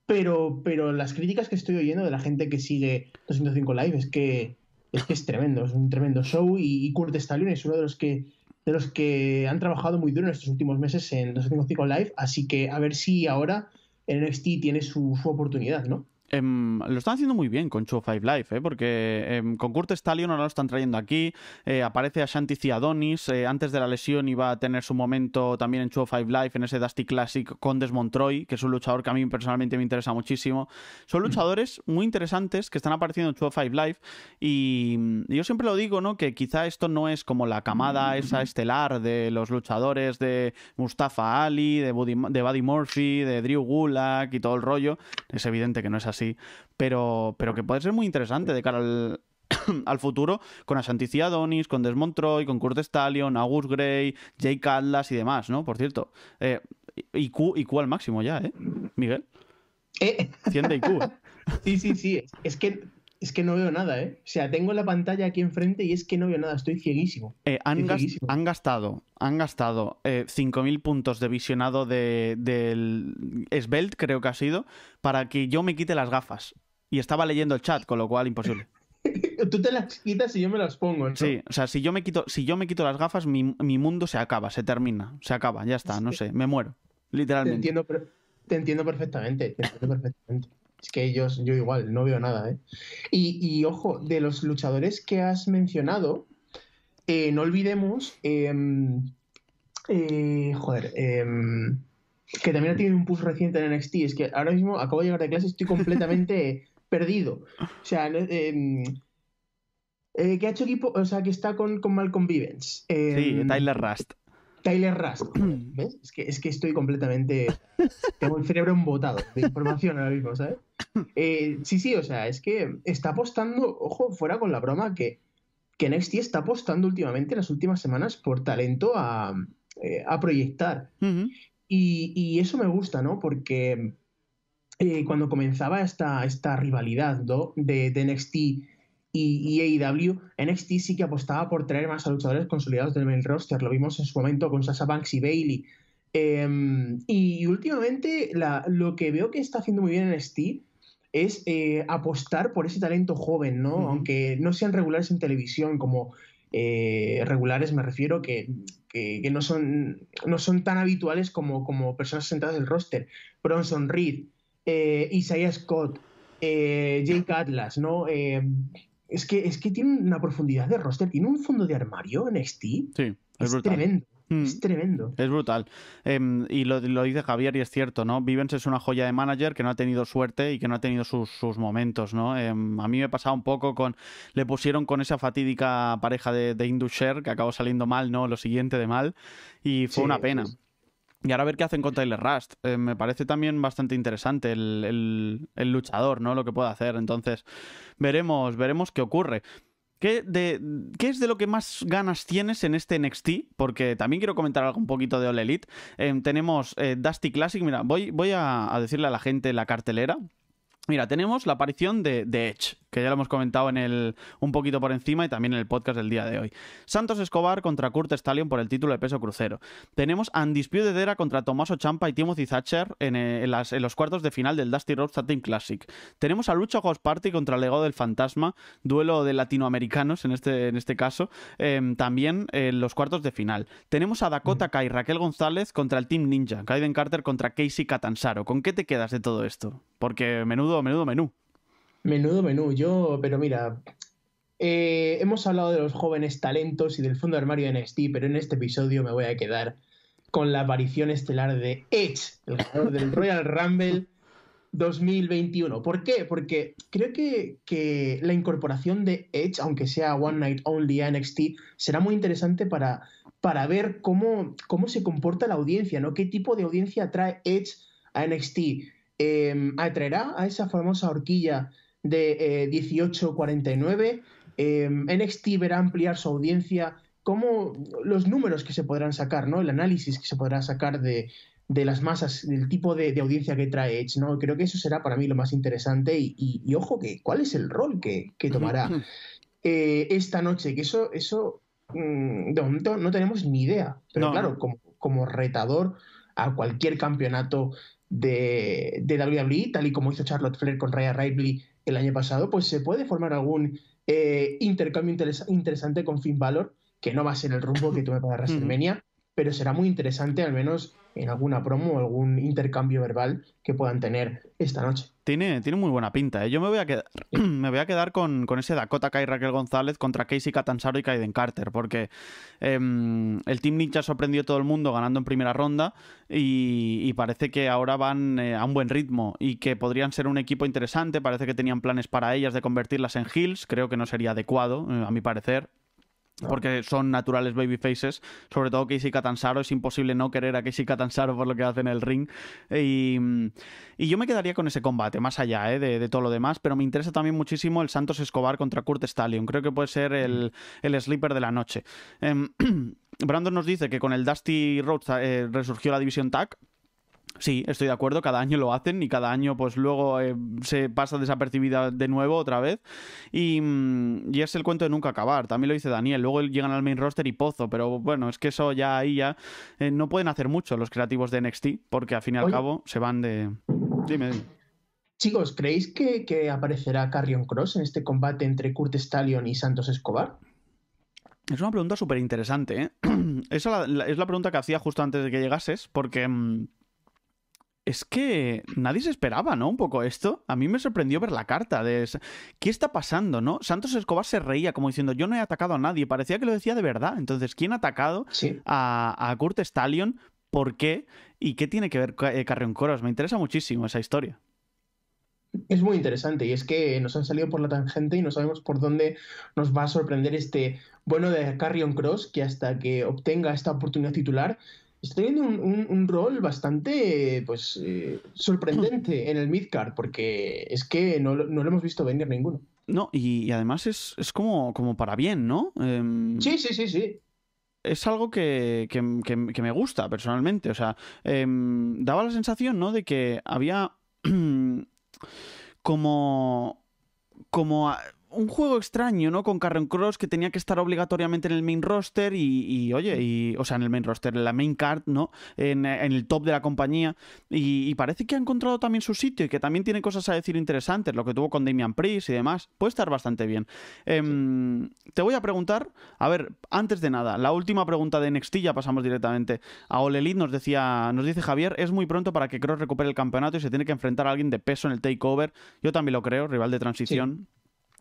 Pero, pero las críticas que estoy oyendo de la gente que sigue 205 Live es que es, que es tremendo, es un tremendo show. Y, y Kurt Stallion es uno de los que de los que han trabajado muy duro en estos últimos meses en 255 Live, así que a ver si ahora el NXT tiene su, su oportunidad, ¿no? Em, lo están haciendo muy bien con Chuo Five Life, eh, porque em, con Kurt Stallion ahora lo están trayendo aquí. Eh, aparece Ashanti Ciadonis. Eh, antes de la lesión iba a tener su momento también en Show Five Life, en ese Dusty Classic con Desmond Troy, que es un luchador que a mí personalmente me interesa muchísimo. Son mm. luchadores muy interesantes que están apareciendo en Chuo 5 Life. Y, mm, yo siempre lo digo, ¿no? Que quizá esto no es como la camada mm. esa estelar de los luchadores de Mustafa Ali, de Buddy, de Buddy Murphy, de Drew Gulak y todo el rollo. Es evidente que no es así sí, pero, pero que puede ser muy interesante de cara al, futuro con asanticiadonis con Desmond Troy, con Kurt Stallion, August Gray, Jake Atlas y demás, ¿no? Por cierto. IQ, eh, al máximo ya, ¿eh? Miguel. 100 de IQ. Sí, sí, sí. Es que es que no veo nada, ¿eh? O sea, tengo la pantalla aquí enfrente y es que no veo nada, estoy cieguísimo. Eh, han, gastado, han gastado 5.000 eh, puntos de visionado del de, Svelte, creo que ha sido, para que yo me quite las gafas. Y estaba leyendo el chat, con lo cual imposible. Tú te las quitas y yo me las pongo, ¿no? Sí, o sea, si yo me quito, si yo me quito las gafas, mi, mundo se acaba, se termina, se acaba, ya está, no sé, me muero. Literalmente. te entiendo perfectamente, te entiendo perfectamente. Es que ellos, yo igual, no veo nada, ¿eh? Y, ojo, de los luchadores que has mencionado, eh, no olvidemos. Em, eh, joder, em, que también ha tenido un push reciente en NXT. Es que ahora mismo acabo de llegar de clase y estoy completamente perdido. O sea, em, eh, que ha hecho equipo, o sea, que está con, con Malcolm Vivens. sí, Tyler Rust. Tyler Rust. ¿Ves? Es que, estoy completamente. Tengo el cerebro embotado de información ahora mismo, ¿sabes? Eh, sí, sí, o sea, es que está apostando, ojo, fuera con la broma, que, que NXT está apostando últimamente, en las últimas semanas, por talento a, eh, proyectar. y, eso me gusta, ¿no? Porque eh, cuando comenzaba esta, esta rivalidad de, de NXT y AEW, NXT sí que apostaba por traer más a luchadores consolidados del main roster. Lo vimos en su momento con Sasha Banks y Bailey. Em, y últimamente lo que veo que está haciendo muy bien NXT es eh, apostar por ese talento joven, ¿no? Aunque no sean regulares en televisión, como eh, regulares me refiero, que, no, son, no son tan habituales como, como personas sentadas del roster. Bronson Reed, eh, Isaiah Scott, Jake Atlas, ¿no? Em, es que, es que tiene una profundidad de roster, tiene un fondo de armario en XT. Sí, es, brutal. tremendo. Mm. Es tremendo. Es brutal. Em, y lo, dice Javier y es cierto, ¿no? Vivens es una joya de manager que no ha tenido suerte y que no ha tenido sus, momentos, ¿no? Em, a mí me pasaba un poco con... Le pusieron con esa fatídica pareja de, de Indusher que acabó saliendo mal, ¿no? Lo siguiente de mal. Y fue una pena. Y ahora a ver qué hacen con Tyler Rust. Eh, me parece también bastante interesante el, luchador, ¿no? Lo que puede hacer. Entonces, veremos, veremos qué ocurre. ¿Qué, de, ¿Qué, es de lo que más ganas tienes en este NXT? Porque también quiero comentar algo un poquito de All Elite. Em, tenemos eh, Dusty Classic. Mira, voy, voy a decirle a la gente la cartelera Mira, tenemos la aparición de, Edge, que ya lo hemos comentado en el, un poquito por encima y también en el podcast del día de hoy. Santos Escobar contra Kurt Stallion por el título de peso crucero. Tenemos de Dera contra Tommaso Champa y Timothy Thatcher eh, en, los cuartos de final del Dusty Road Team Classic. Tenemos a Lucho Ghost Party contra Legado del Fantasma, duelo de latinoamericanos en este, en este caso, em, también en los cuartos de final. Tenemos a Dakota Kai, y Raquel González contra el Team Ninja, Kaiden Carter contra Casey Catanzaro. ¿Con qué te quedas de todo esto? Porque menudo menudo, menú. Menudo menú, yo, pero mira, eh, hemos hablado de los jóvenes talentos y del fondo de armario de NXT, pero en este episodio me voy a quedar con la aparición estelar de Edge, el jugador del Royal Rumble 2021. ¿Por qué? Porque creo que, la incorporación de Edge, aunque sea One Night Only a NXT, será muy interesante para, para ver cómo, cómo se comporta la audiencia, ¿no? ¿Qué tipo de audiencia trae Edge a NXT? Em, atraerá a esa famosa horquilla de eh, 18-49. NXT em, verá ampliar su audiencia, como los números que se podrán sacar, ¿no? El análisis que se podrá sacar de, las masas, del tipo de, audiencia que trae Edge, ¿no? Creo que eso será para mí lo más interesante y, ojo que cuál es el rol que, tomará eh, esta noche, que eso, eso mm, de momento no tenemos ni idea. Pero claro, Como, como retador a cualquier campeonato de, de WWE, tal y como hizo Charlotte Flair con Raya Ripley el año pasado, pues se puede formar algún eh, intercambio interesante con Finn Balor, que no va a ser el rumbo que tome para WrestleMania, pero será muy interesante al menos en alguna promo o algún intercambio verbal que puedan tener esta noche. Tiene, tiene muy buena pinta. ¿eh? Yo me voy a quedar, me voy a quedar con, con, ese Dakota Kai Raquel González contra Casey Catanzaro y Kaiden Carter, porque em, el Team Ninja sorprendió a todo el mundo ganando en primera ronda y, parece que ahora van eh, a un buen ritmo y que podrían ser un equipo interesante. Parece que tenían planes para ellas de convertirlas en Hills, creo que no sería adecuado, eh, a mi parecer Ah. porque son naturales baby faces, sobre todo Casey Catanzaro, es imposible no querer a Casey Catanzaro por lo que hace en el ring, y, yo me quedaría con ese combate, más allá eh, de, todo lo demás, pero me interesa también muchísimo el Santos Escobar contra Kurt Stallion, creo que puede ser el, mm. el sleeper de la noche. Em, Brandon nos dice que con el Dusty Rhodes eh, resurgió la división TAC, Sí, estoy de acuerdo, cada año lo hacen y cada año pues luego eh, se pasa desapercibida de nuevo otra vez mm, y, es el cuento de nunca acabar, también lo dice Daniel, luego llegan al main roster y pozo, pero bueno, es que eso ya ahí ya eh, no pueden hacer mucho los creativos de NXT porque al fin y al cabo se van de... Dime. Chicos, ¿creéis que, aparecerá Carrion Cross en este combate entre Kurt Stallion y Santos Escobar? Es una pregunta súper interesante. ¿eh? es la pregunta que hacía justo antes de que llegases, porque... Mm, es que nadie se esperaba, ¿no? Un poco esto. A mí me sorprendió ver la carta de ¿qué está pasando, no? Santos Escobar se reía como diciendo, yo no he atacado a nadie. Parecía que lo decía de verdad. Entonces, ¿quién ha atacado a, Kurt Stallion? ¿Por qué? ¿Y qué tiene que ver eh, Carrion Cross? Me interesa muchísimo esa historia. Es muy interesante y es que nos han salido por la tangente y no sabemos por dónde nos va a sorprender este bueno de Carrion Cross que hasta que obtenga esta oportunidad titular está teniendo un, rol bastante pues eh, sorprendente en el midcard, porque es que no, lo hemos visto venir ninguno. No, y, además es, como, como para bien, ¿no? Em, sí, sí, sí, sí es algo que, me gusta personalmente. O sea, em, daba la sensación, ¿no? De que había como. como un juego extraño, ¿no? Con Carrion Cross que tenía que estar obligatoriamente en el main roster y, oye, o sea, en el main roster, en la main card, ¿no? En, el top de la compañía. Y, parece que ha encontrado también su sitio y que también tiene cosas a decir interesantes, lo que tuvo con Damian Priest y demás. Puede estar bastante bien. Em, te voy a preguntar, a ver, antes de nada, la última pregunta de Nextilla, pasamos directamente a Ole Elite, nos, decía, nos dice Javier, es muy pronto para que Cross recupere el campeonato y se tiene que enfrentar a alguien de peso en el takeover. Yo también lo creo, rival de transición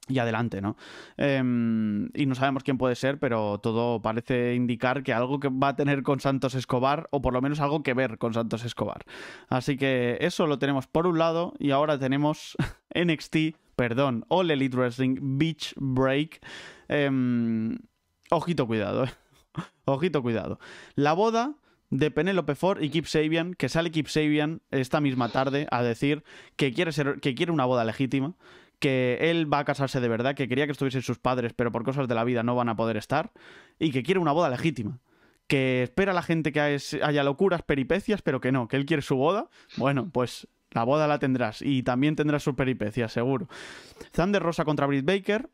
y adelante, ¿no? Em, y no sabemos quién puede ser, pero todo parece indicar que algo que va a tener con Santos Escobar, o por lo menos algo que ver con Santos Escobar. Así que eso lo tenemos por un lado, y ahora tenemos NXT, perdón, All Elite Wrestling Beach Break. Em, ojito, cuidado, eh. Ojito, cuidado. La boda de Penélope Ford y Kip Sabian, que sale Kip Sabian esta misma tarde a decir que quiere, ser, que quiere una boda legítima, que él va a casarse de verdad, que quería que estuviesen sus padres, pero por cosas de la vida no van a poder estar, y que quiere una boda legítima. Que espera a la gente que haya locuras, peripecias, pero que no, que él quiere su boda. Bueno, pues la boda la tendrás y también tendrás sus peripecias, seguro. Thunder Rosa contra Britt Baker,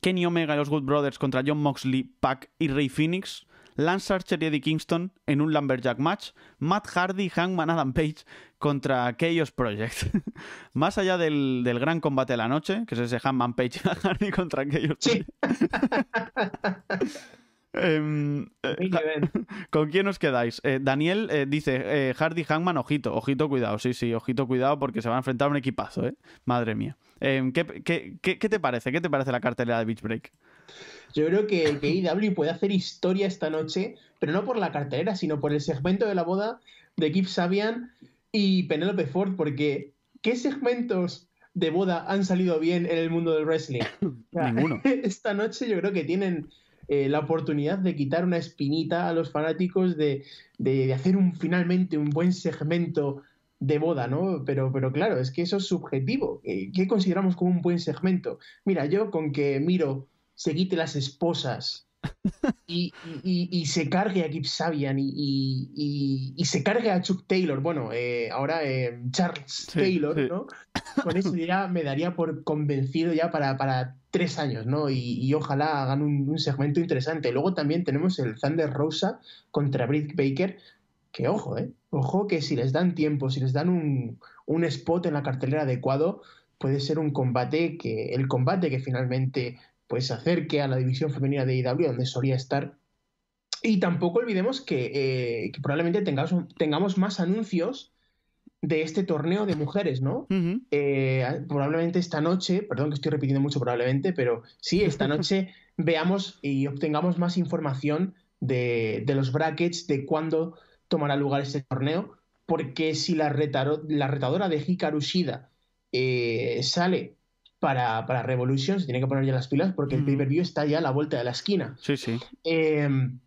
Kenny Omega y los Good Brothers contra John Moxley, Pac y Rey Phoenix, Lance Archer y Eddie Kingston en un Lumberjack Match, Matt Hardy y Hangman Adam Page contra Chaos Project. Más allá del, gran combate de la noche, que es ese Hangman Page y Hardy contra Chaos em, eh, ¿Con quién os quedáis? Eh, Daniel eh, dice Hardy Hangman, ojito, ojito, cuidado, sí, sí, ojito, cuidado, porque se va a enfrentar a un equipazo, ¿eh? Madre mía. Em, ¿qué, qué, te parece? ¿Qué te parece la cartelera de Beach Break? Yo creo que, que IW e puede hacer historia esta noche, pero no por la cartera, sino por el segmento de la boda de Keith Sabian y Penelope Ford, porque ¿qué segmentos de boda han salido bien en el mundo del wrestling? Ninguno. Esta noche yo creo que tienen eh, la oportunidad de quitar una espinita a los fanáticos de, hacer un finalmente un buen segmento de boda, ¿no? Pero, pero claro, es que eso es subjetivo. Eh, ¿Qué consideramos como un buen segmento? Mira, yo con que miro se quite las esposas y, se cargue a Gibbs Sabian y, se cargue a Chuck Taylor, bueno, eh, ahora eh, Charles Taylor, ¿no? Con eso ya me daría por convencido ya para, tres años, ¿no? Y, ojalá hagan un, un, segmento interesante. Luego también tenemos el Thunder Rosa contra Britt Baker, que ojo, ¿eh? Ojo que si les dan tiempo, si les dan un, un spot en la cartelera adecuado, puede ser un combate que el combate que finalmente pues acerque a la división femenina de IW, e donde solía estar. Y tampoco olvidemos que, eh, probablemente tengamos, tengamos más anuncios de este torneo de mujeres, ¿no? Eh, probablemente esta noche, perdón que estoy repitiendo mucho probablemente, pero sí, esta noche veamos y obtengamos más información de, los brackets, de cuándo tomará lugar este torneo, porque si la, la retadora de Hikaru Shida eh, sale para, para Revolution se tiene que poner ya las pilas porque el mm. pay view está ya a la vuelta de la esquina. Sí, sí. Em,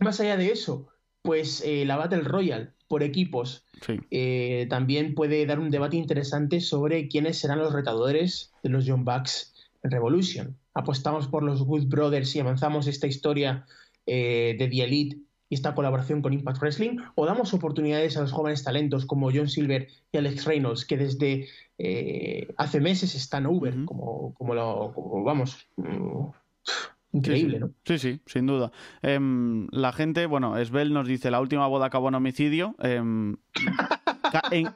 más allá de eso, pues eh, la Battle Royale por equipos eh, también puede dar un debate interesante sobre quiénes serán los retadores de los John Bucks en Revolution. Apostamos por los Good Brothers y avanzamos esta historia eh, de The Elite esta colaboración con Impact Wrestling, o damos oportunidades a los jóvenes talentos como John Silver y Alex Reynolds, que desde eh, hace meses están Uber como, lo, vamos, mm, Increíble, ¿no? Sí, sí, sin duda. Em, la gente, bueno, Esbel nos dice, la última boda acabó en homicidio. Em,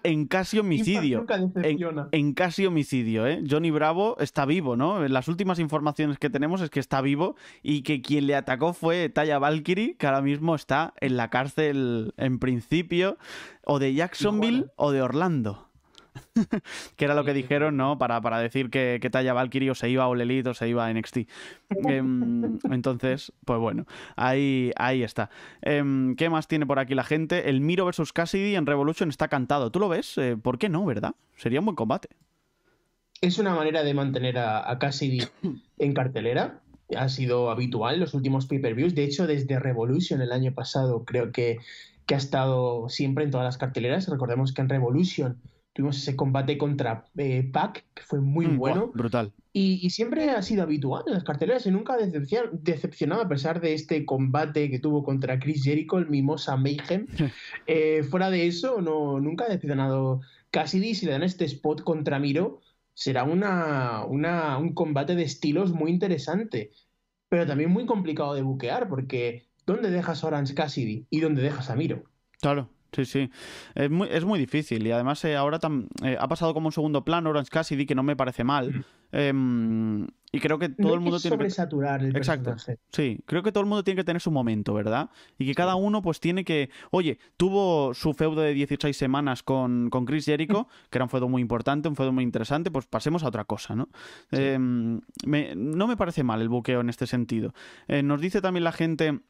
en, casi homicidio. En, ¿eh? casi homicidio, Johnny Bravo está vivo, ¿no? Las últimas informaciones que tenemos es que está vivo y que quien le atacó fue Taya Valkyrie, que ahora mismo está en la cárcel en principio, o de Jacksonville ¿eh? o de Orlando. que era lo que dijeron, ¿no? Para, para decir que, que Valkyrie o se iba a Olelit o se iba a NXT. Em, entonces, pues bueno, ahí, ahí está. Em, ¿Qué más tiene por aquí la gente? El Miro versus Cassidy en Revolution está cantado. ¿Tú lo ves? Eh, ¿Por qué no, verdad? Sería un buen combate. Es una manera de mantener a, Cassidy en cartelera ha sido habitual los últimos pay-per-views. De hecho, desde Revolution el año pasado creo que, que, ha estado siempre en todas las carteleras. Recordemos que en Revolution Tuvimos ese combate contra eh, Pac, que fue muy mm, bueno. brutal. Y, siempre ha sido habitual en las carteleras y nunca decepcionado, decepcionado a pesar de este combate que tuvo contra Chris Jericho, el mimosa Mayhem. Eh, fuera de eso, no, nunca ha decepcionado Cassidy. Si le dan este spot contra Miro, será una, un combate de estilos muy interesante, pero también muy complicado de buquear, porque ¿dónde dejas a Orange Cassidy y dónde dejas a Miro? Claro, Sí, sí. Es muy, es muy difícil. Y además eh, ahora eh, ha pasado como un segundo plano Orange Cassidy, que no me parece mal. Em, y creo que todo el mundo tiene que... saturar el Exacto. Sí, creo que todo el mundo tiene que tener su momento, ¿verdad? Y que cada uno pues tiene que... Oye, tuvo su feudo de 16 semanas con, con Chris Jericho, que era un feudo muy importante, un feudo muy interesante, pues pasemos a otra cosa, ¿no? Em, no me parece mal el buqueo en este sentido. Eh, nos dice también la gente...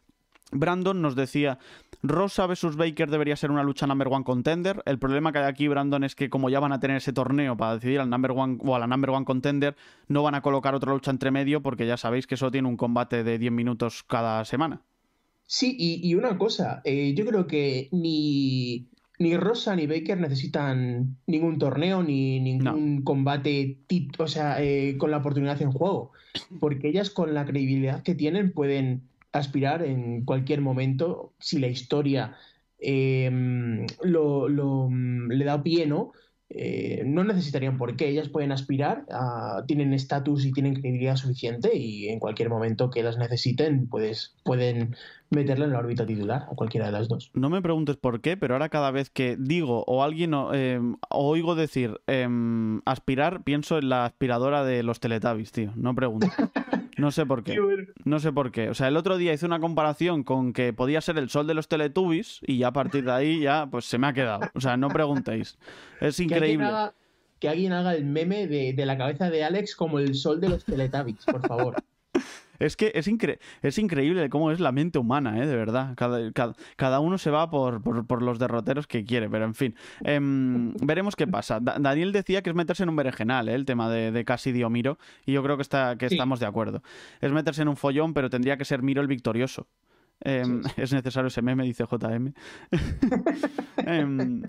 Brandon nos decía, Rosa vs Baker debería ser una lucha number one contender. El problema que hay aquí, Brandon, es que como ya van a tener ese torneo para decidir al number one o a la number one contender, no van a colocar otra lucha entre medio porque ya sabéis que eso tiene un combate de 10 minutos cada semana. Sí, y, una cosa, eh, yo creo que ni, ni Rosa ni Baker necesitan ningún torneo ni ningún combate o sea, eh, con la oportunidad en juego, porque ellas con la credibilidad que tienen pueden aspirar en cualquier momento, si la historia em, lo, lo, mm, le da pie, ¿no? Eh, necesitarían porque ellas pueden aspirar, ah, tienen estatus y tienen credibilidad suficiente y en cualquier momento que las necesiten pues, pueden meterlo en la órbita titular, o cualquiera de las dos. No me preguntes por qué, pero ahora cada vez que digo o alguien em, oigo decir em, aspirar, pienso en la aspiradora de los Teletubbies, tío. No pregunto. No sé por qué. No sé por qué. O sea, el otro día hice una comparación con que podía ser el sol de los Teletubbies y ya a partir de ahí ya pues se me ha quedado. O sea, no preguntéis. Es increíble. Que alguien haga, el meme de, la cabeza de Alex como el sol de los Teletubbies, por favor. Es que es, es increíble cómo es la mente humana, ¿eh? de verdad. Cada, uno se va por, por, los derroteros que quiere, pero en fin. Em, veremos qué pasa. Daniel decía que es meterse en un berenjenal, ¿eh? el tema de, de casi Miro, y yo creo que, está, que estamos de acuerdo. Es meterse en un follón, pero tendría que ser Miro el victorioso. Em, es necesario ese meme, dice JM. Em,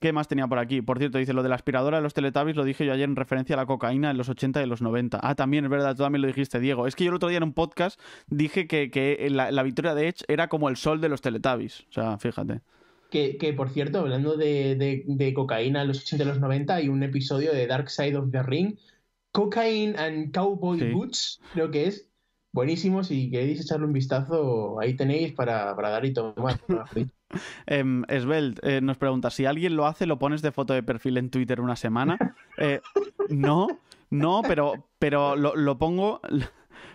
¿Qué más tenía por aquí? Por cierto, dice lo de la aspiradora de los Teletubbies, lo dije yo ayer en referencia a la cocaína en los 80 y los 90. Ah, también es verdad, tú también lo dijiste, Diego. Es que yo el otro día en un podcast dije que, la, victoria de Edge era como el sol de los Teletubbies. O sea, fíjate. Que, por cierto, hablando de, cocaína en los 80 y los 90, hay un episodio de Dark Side of the Ring, Cocaine and Cowboy Boots, creo que es, buenísimo. Si queréis echarle un vistazo, ahí tenéis para, dar y tomar. Em, eh, Esbelt nos pregunta, si alguien lo hace, lo pones de foto de perfil en Twitter una semana. Eh, no, no, pero, pero lo, pongo...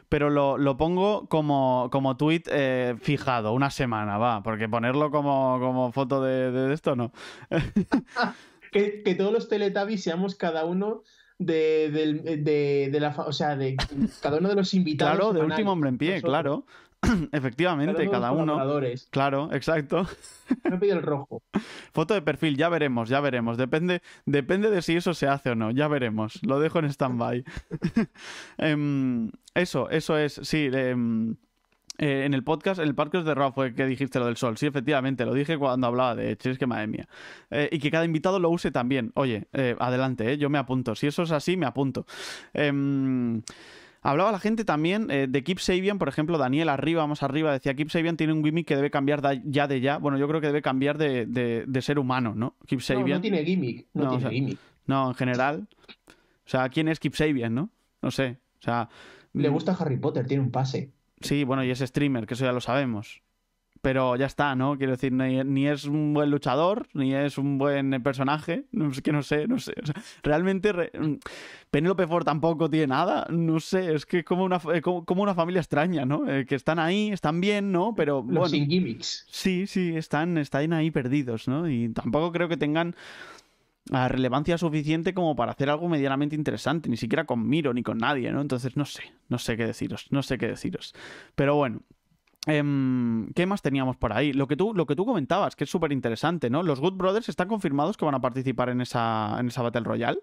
Pero lo, pongo como, como tweet eh, fijado, una semana, va, porque ponerlo como, como foto de, esto no. que, que todos los Teletubbies seamos cada uno eh, de, la, o sea, de cada uno de los invitados. Claro, de último hombre en pie, claro. Efectivamente, cada uno. Claro, exacto. el rojo. Foto de perfil, ya veremos, ya veremos. Depende, depende de si eso se hace o no, ya veremos. Lo dejo en stand-by. Em, eso, eso es, sí. eh, eh, en el podcast, el podcast de Rafa fue que dijiste lo del sol. Sí, efectivamente, lo dije cuando hablaba de hecho, es que madre mía. Eh, y que cada invitado lo use también. Oye, eh, adelante, yo me apunto. Si eso es así, me apunto. Em, hablaba la gente también de Keep Sabian, por ejemplo, Daniel arriba, más arriba, decía Keep Sabian tiene un gimmick que debe cambiar ya de ya. Bueno, yo creo que debe cambiar de, ser humano, ¿no? Keep No, tiene gimmick, no, tiene gimmick. No, en general. O sea, ¿quién es Keep Sabian, no? No sé. O sea. Le mm. gusta Harry Potter, tiene un pase. Sí, bueno, y es streamer, que eso ya lo sabemos. Pero ya está, ¿no? Quiero decir, ni, es un buen luchador, ni es un buen personaje. No, es que no sé, no sé. realmente mm, Penélope Ford tampoco tiene nada. No sé, es que es como una, eh, como, una familia extraña, ¿no? Eh, que están ahí, están bien, ¿no? Pero gimmicks. Sí, sí, están, están ahí perdidos, ¿no? Y tampoco creo que tengan a relevancia suficiente como para hacer algo medianamente interesante, ni siquiera con Miro ni con nadie, ¿no? Entonces no sé, no sé qué deciros, no sé qué deciros. Pero bueno, em, ¿Qué más teníamos por ahí? Lo que tú, lo que tú comentabas, que es súper interesante, ¿no? ¿Los Good Brothers están confirmados que van a participar en esa, en esa Battle Royale?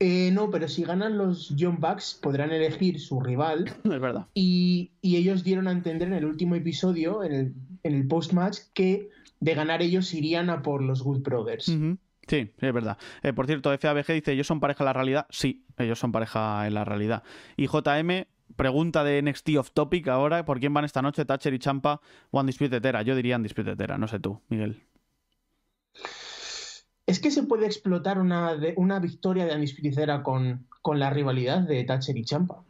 Eh, no, pero si ganan los John Bucks podrán elegir su rival. es verdad. Y, y, ellos dieron a entender en el último episodio, en el, en el post-match, que de ganar ellos irían a por los Good Brothers. Sí, es verdad. Eh, por cierto, FABG dice, ¿ellos son pareja en la realidad? Sí, ellos son pareja en la realidad. Y JM, pregunta de NXT of Topic ahora, ¿por quién van esta noche Thatcher y Champa o Undisputed Yo diría Undisputed no sé tú, Miguel. Es que se puede explotar una, de, una victoria de Undisputed con, con la rivalidad de Thatcher y Champa.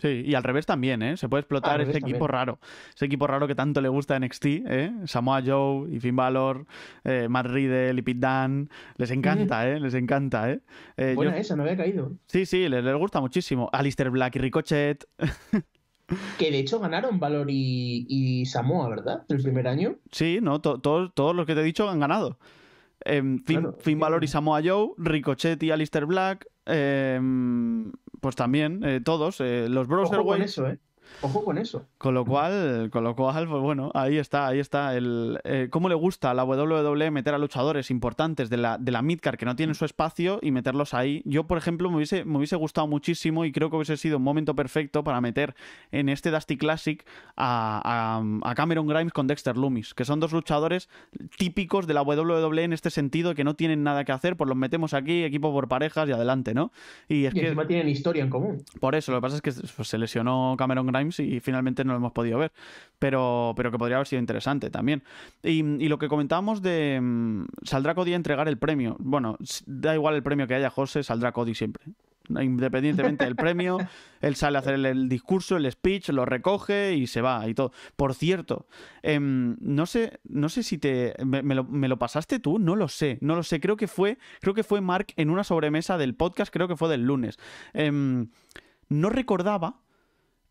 Sí, y al revés también, ¿eh? Se puede explotar ese equipo raro. Ese equipo raro que tanto le gusta a NXT, ¿eh? Samoa Joe y Finn Balor, eh, Matt Riddle y Pete Dan Les encanta, ¿eh? Les encanta, ¿eh? eh Buena esa, no había caído. Sí, sí, les, les gusta muchísimo. Alistair Black y Ricochet. Que de hecho ganaron Valor y, Samoa, ¿verdad? El primer año. Sí, no, todos los que te he dicho han ganado. Em, Finn, y Samoa Joe, Ricochet y Alistair Black, eh, pues también, eh, todos, eh, los Bros. del con Ojo con eso. Con lo cual, con lo cual, pues bueno, ahí está, ahí está. El, eh, ¿Cómo le gusta a la WWE meter a luchadores importantes de la, de la Midcar que no tienen su espacio y meterlos ahí? Yo, por ejemplo, me hubiese, me hubiese gustado muchísimo y creo que hubiese sido un momento perfecto para meter en este Dusty Classic a, Cameron Grimes con Dexter Loomis, que son dos luchadores típicos de la WWE en este sentido que no tienen nada que hacer, pues los metemos aquí, equipo por parejas y adelante, ¿no? Y es que que. tienen historia en común. Por eso, lo que pasa es que pues, se lesionó Cameron Grimes y finalmente no lo hemos podido ver. Pero, pero que podría haber sido interesante también. Y, lo que comentábamos de. Mm, ¿Saldrá Cody a entregar el premio? Bueno, da igual el premio que haya, José, saldrá Cody siempre independientemente del premio, él sale a hacer el, discurso, el speech, lo recoge y se va y todo. Por cierto, em, no sé, no sé si te me, lo, pasaste tú, no lo sé, no lo sé. Creo que fue, creo que fue Mark en una sobremesa del podcast, creo que fue del lunes. Em, no recordaba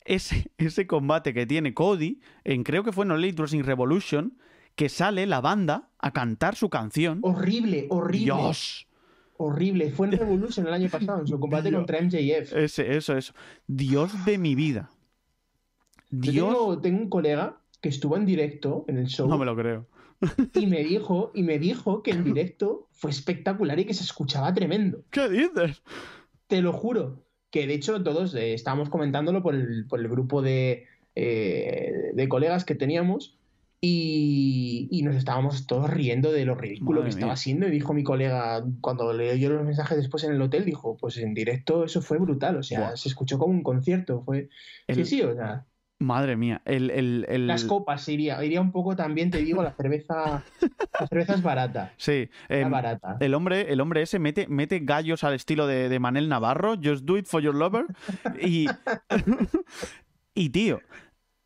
ese, combate que tiene Cody, en creo que fue en Elite in Revolution, que sale la banda a cantar su canción. Horrible, horrible. Dios. Horrible. Fue en Revolution el año pasado, en su combate contra MJF. Ese, eso, eso. Dios de mi vida. Yo tengo, un colega que estuvo en directo en el show. No me lo creo. Y me dijo, y me dijo que el directo fue espectacular y que se escuchaba tremendo. ¿Qué dices? Te lo juro que de hecho todos eh, estábamos comentándolo por el, grupo eh, de, colegas que teníamos y, nos estábamos todos riendo de lo ridículo que estaba haciendo siendo. Y dijo mi colega, cuando le yo los mensajes después en el hotel, dijo, pues en directo eso fue brutal, o sea, se escuchó como un concierto. Fue... Sí, sí, o sea... Madre mía, el, Las copas iría, iría un poco también, te digo, la cerveza, es barata. Sí, em, barata. El hombre, el hombre ese mete, mete gallos al estilo de, de Manel Navarro, Just Do It For Your Lover, y, y tío,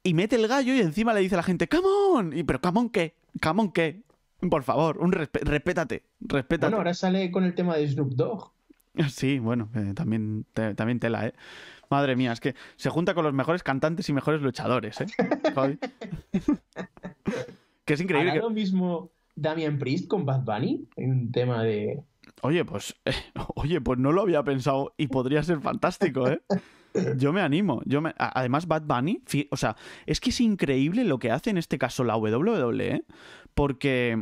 y mete el gallo y encima le dice a la gente, come on, y pero come on qué, come on qué, por favor, un respétate, respétate. Bueno, ahora sale con el tema de Snoop Dogg. Ah, sí, bueno, eh, también, te, también tela, ¿eh? Madre mía, es que se junta con los mejores cantantes y mejores luchadores, ¿eh? que es increíble. ¿Hará lo mismo Damian Priest con Bad Bunny en tema de. Oye, pues, eh, oye, pues no lo había pensado y podría ser fantástico, ¿eh? Yo me animo. Yo me... Además, Bad Bunny, o sea, es que es increíble lo que hace en este caso la WWE, porque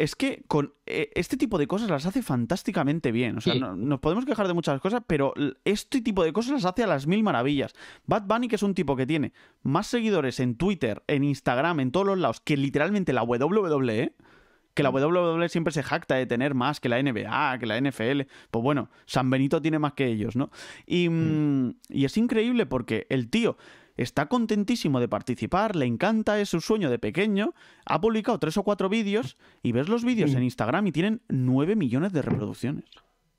es que con e, este tipo de cosas las hace fantásticamente bien. O sea, nos podemos quejar de muchas cosas, pero este tipo de cosas las hace a las mil maravillas. Bad Bunny, que es un tipo que tiene más seguidores en Twitter, en Instagram, en todos los lados, que literalmente la WWE que la mm. WWE siempre se jacta de tener más que la NBA, que la NFL. Pues bueno, San Benito tiene más que ellos, ¿no? Y, mm. Mm, y es increíble porque el tío está contentísimo de participar, le encanta, es su sueño de pequeño, ha publicado tres o cuatro vídeos y ves los vídeos en Instagram y tienen nueve millones de reproducciones.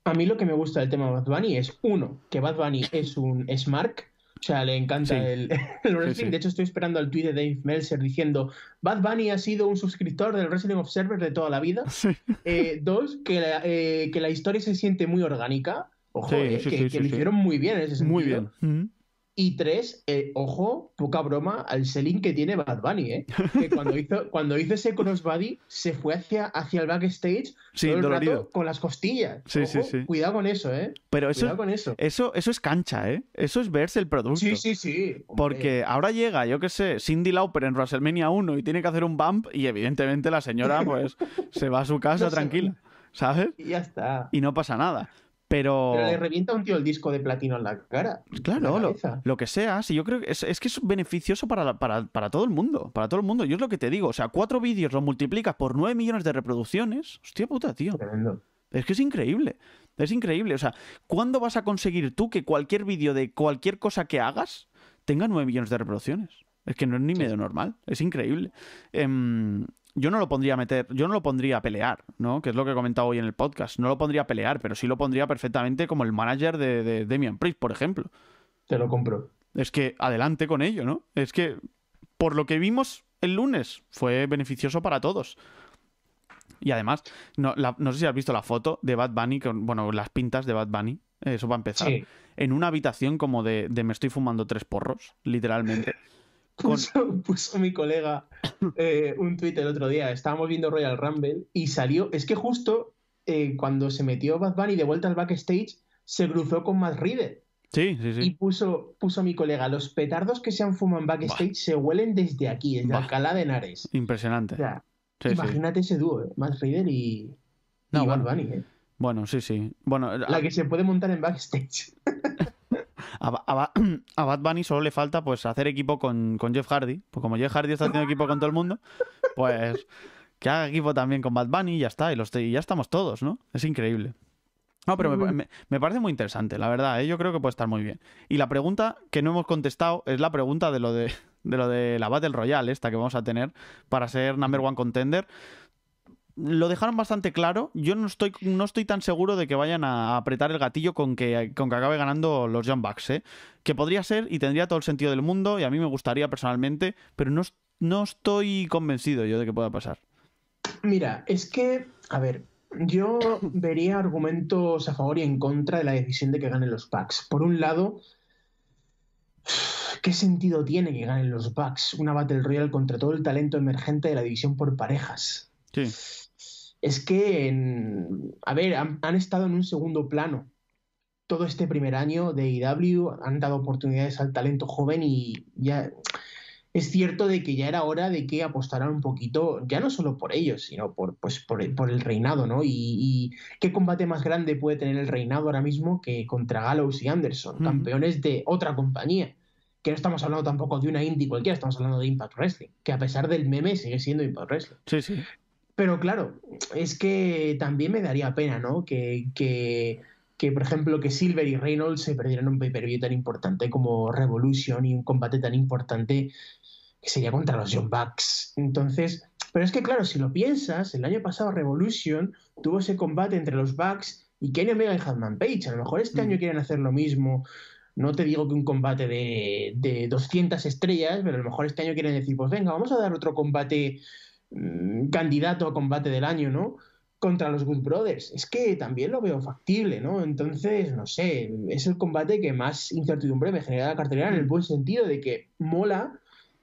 A mí lo que me gusta del tema de Bad Bunny es, uno, que Bad Bunny es un smart, o sea, le encanta el, wrestling. De hecho, estoy esperando el tuit de Dave Meltzer diciendo: Bad Bunny ha sido un suscriptor del Wrestling Observer de toda la vida. Eh, dos, que la, eh, que la historia se siente muy orgánica. Ojo, eh, que, lo hicieron muy bien en ese sentido. Muy bien. Y tres, eh, ojo, poca broma, al selling que tiene Bad Bunny, ¿eh? Que cuando hizo, cuando hizo ese crossbody, se fue hacia, hacia el backstage todo el rato con las costillas. Sí, sí, sí. Cuidado con eso, ¿eh? Pero eso, con eso. eso. es cancha, ¿eh? Eso es verse el producto. Sí, sí, sí. Porque ahora llega, yo qué sé, Cindy Lauper en WrestleMania 1 y tiene que hacer un bump y evidentemente la señora pues se va a su casa tranquila. ¿sabes? Y ya está. Y no pasa nada. Pero... le revienta un tío el disco de platino en la cara. Pues claro, lo, lo, que sea. Sí, yo creo que es, que es beneficioso para, todo el mundo. Para todo el mundo. Yo es lo que te digo. O sea, cuatro vídeos lo multiplicas por nueve millones de reproducciones. Hostia puta, tío. Es que es increíble. Es increíble. O sea, ¿cuándo vas a conseguir tú que cualquier vídeo de cualquier cosa que hagas tenga nueve millones de reproducciones? Es que no es ni medio normal, es increíble. Eh, yo no lo pondría a meter, yo no lo pondría a pelear, ¿no? Que es lo que he comentado hoy en el podcast. No lo pondría a pelear, pero sí lo pondría perfectamente como el manager de, de Damian por ejemplo. Te lo compro. Es que adelante con ello, ¿no? Es que por lo que vimos el lunes fue beneficioso para todos. Y además, no, no sé si has visto la foto de Bad Bunny, con, bueno, las pintas de Bad Bunny, eso va a empezar. En una habitación como de me estoy fumando tres porros, literalmente. Puso, mi colega eh, un tuit el otro día. Estábamos viendo Royal Rumble y salió. Es que justo eh, cuando se metió Bad Bunny de vuelta al backstage, se cruzó con Matt Reader. Sí, sí, sí. Y puso, puso mi colega, los petardos que se han fumado en backstage se huelen desde aquí, desde la Alcalá de Henares. Impresionante. imagínate ese dúo, ¿eh? Matt y, bueno. Bad Bunny. Eh. Bueno, sí, sí. Bueno, la ah, que se puede montar en backstage. a, a, Bad Bunny solo le falta pues hacer equipo con, Jeff Hardy. Pues como Jeff Hardy está haciendo equipo con todo el mundo, pues que haga equipo también con Bad Bunny y ya está. Y, los, ya estamos todos, ¿no? Es increíble. No, pero me, mm. parece muy interesante, la verdad. ¿eh? Yo creo que puede estar muy bien. Y la pregunta que no hemos contestado es la pregunta de lo de, de, lo de la Battle Royale, esta que vamos a tener para ser number one contender lo dejaron bastante claro. Yo no estoy, no estoy tan seguro de que vayan a apretar el gatillo con que, con que acabe ganando los Young Bucks, ¿eh? Que podría ser y tendría todo el sentido del mundo y a mí me gustaría personalmente, pero no, no estoy convencido yo de que pueda pasar. Mira, es que, a ver, yo vería argumentos a favor y en contra de la decisión de que ganen los Bucks. Por un lado, ¿qué sentido tiene que ganen los Bucks una Battle Royale contra todo el talento emergente de la división por parejas? Sí es que, a ver, han, estado en un segundo plano. Todo este primer año de IW han dado oportunidades al talento joven y ya es cierto de que ya era hora de que apostaran un poquito, ya no solo por ellos, sino por, pues, por, el, reinado, ¿no? Y, qué combate más grande puede tener el reinado ahora mismo que contra Gallows y Anderson, campeones de otra compañía. Que no estamos hablando tampoco de una indie cualquiera, estamos hablando de Impact Wrestling, que a pesar del meme sigue siendo Impact Wrestling. Sí, sí. Pero claro, es que también me daría pena, ¿no? Que, que, por ejemplo, que Silver y Reynolds se perdieran un pay-per-view tan importante como Revolution y un combate tan importante que sería contra los John Bucks. Entonces, pero es que claro, si lo piensas, el año pasado Revolution tuvo ese combate entre los Bucks y Kenny Omega y Hatman Page. A lo mejor este mm. año quieren hacer lo mismo. No te digo que un combate de, de 200 estrellas, pero a lo mejor este año quieren decir, pues venga, vamos a dar otro combate Mm, candidato a combate del año, ¿no? Contra los Good Brothers. Es que también lo veo factible, ¿no? Entonces, no sé, es el combate que más incertidumbre me genera la cartelera en el buen sentido de que mola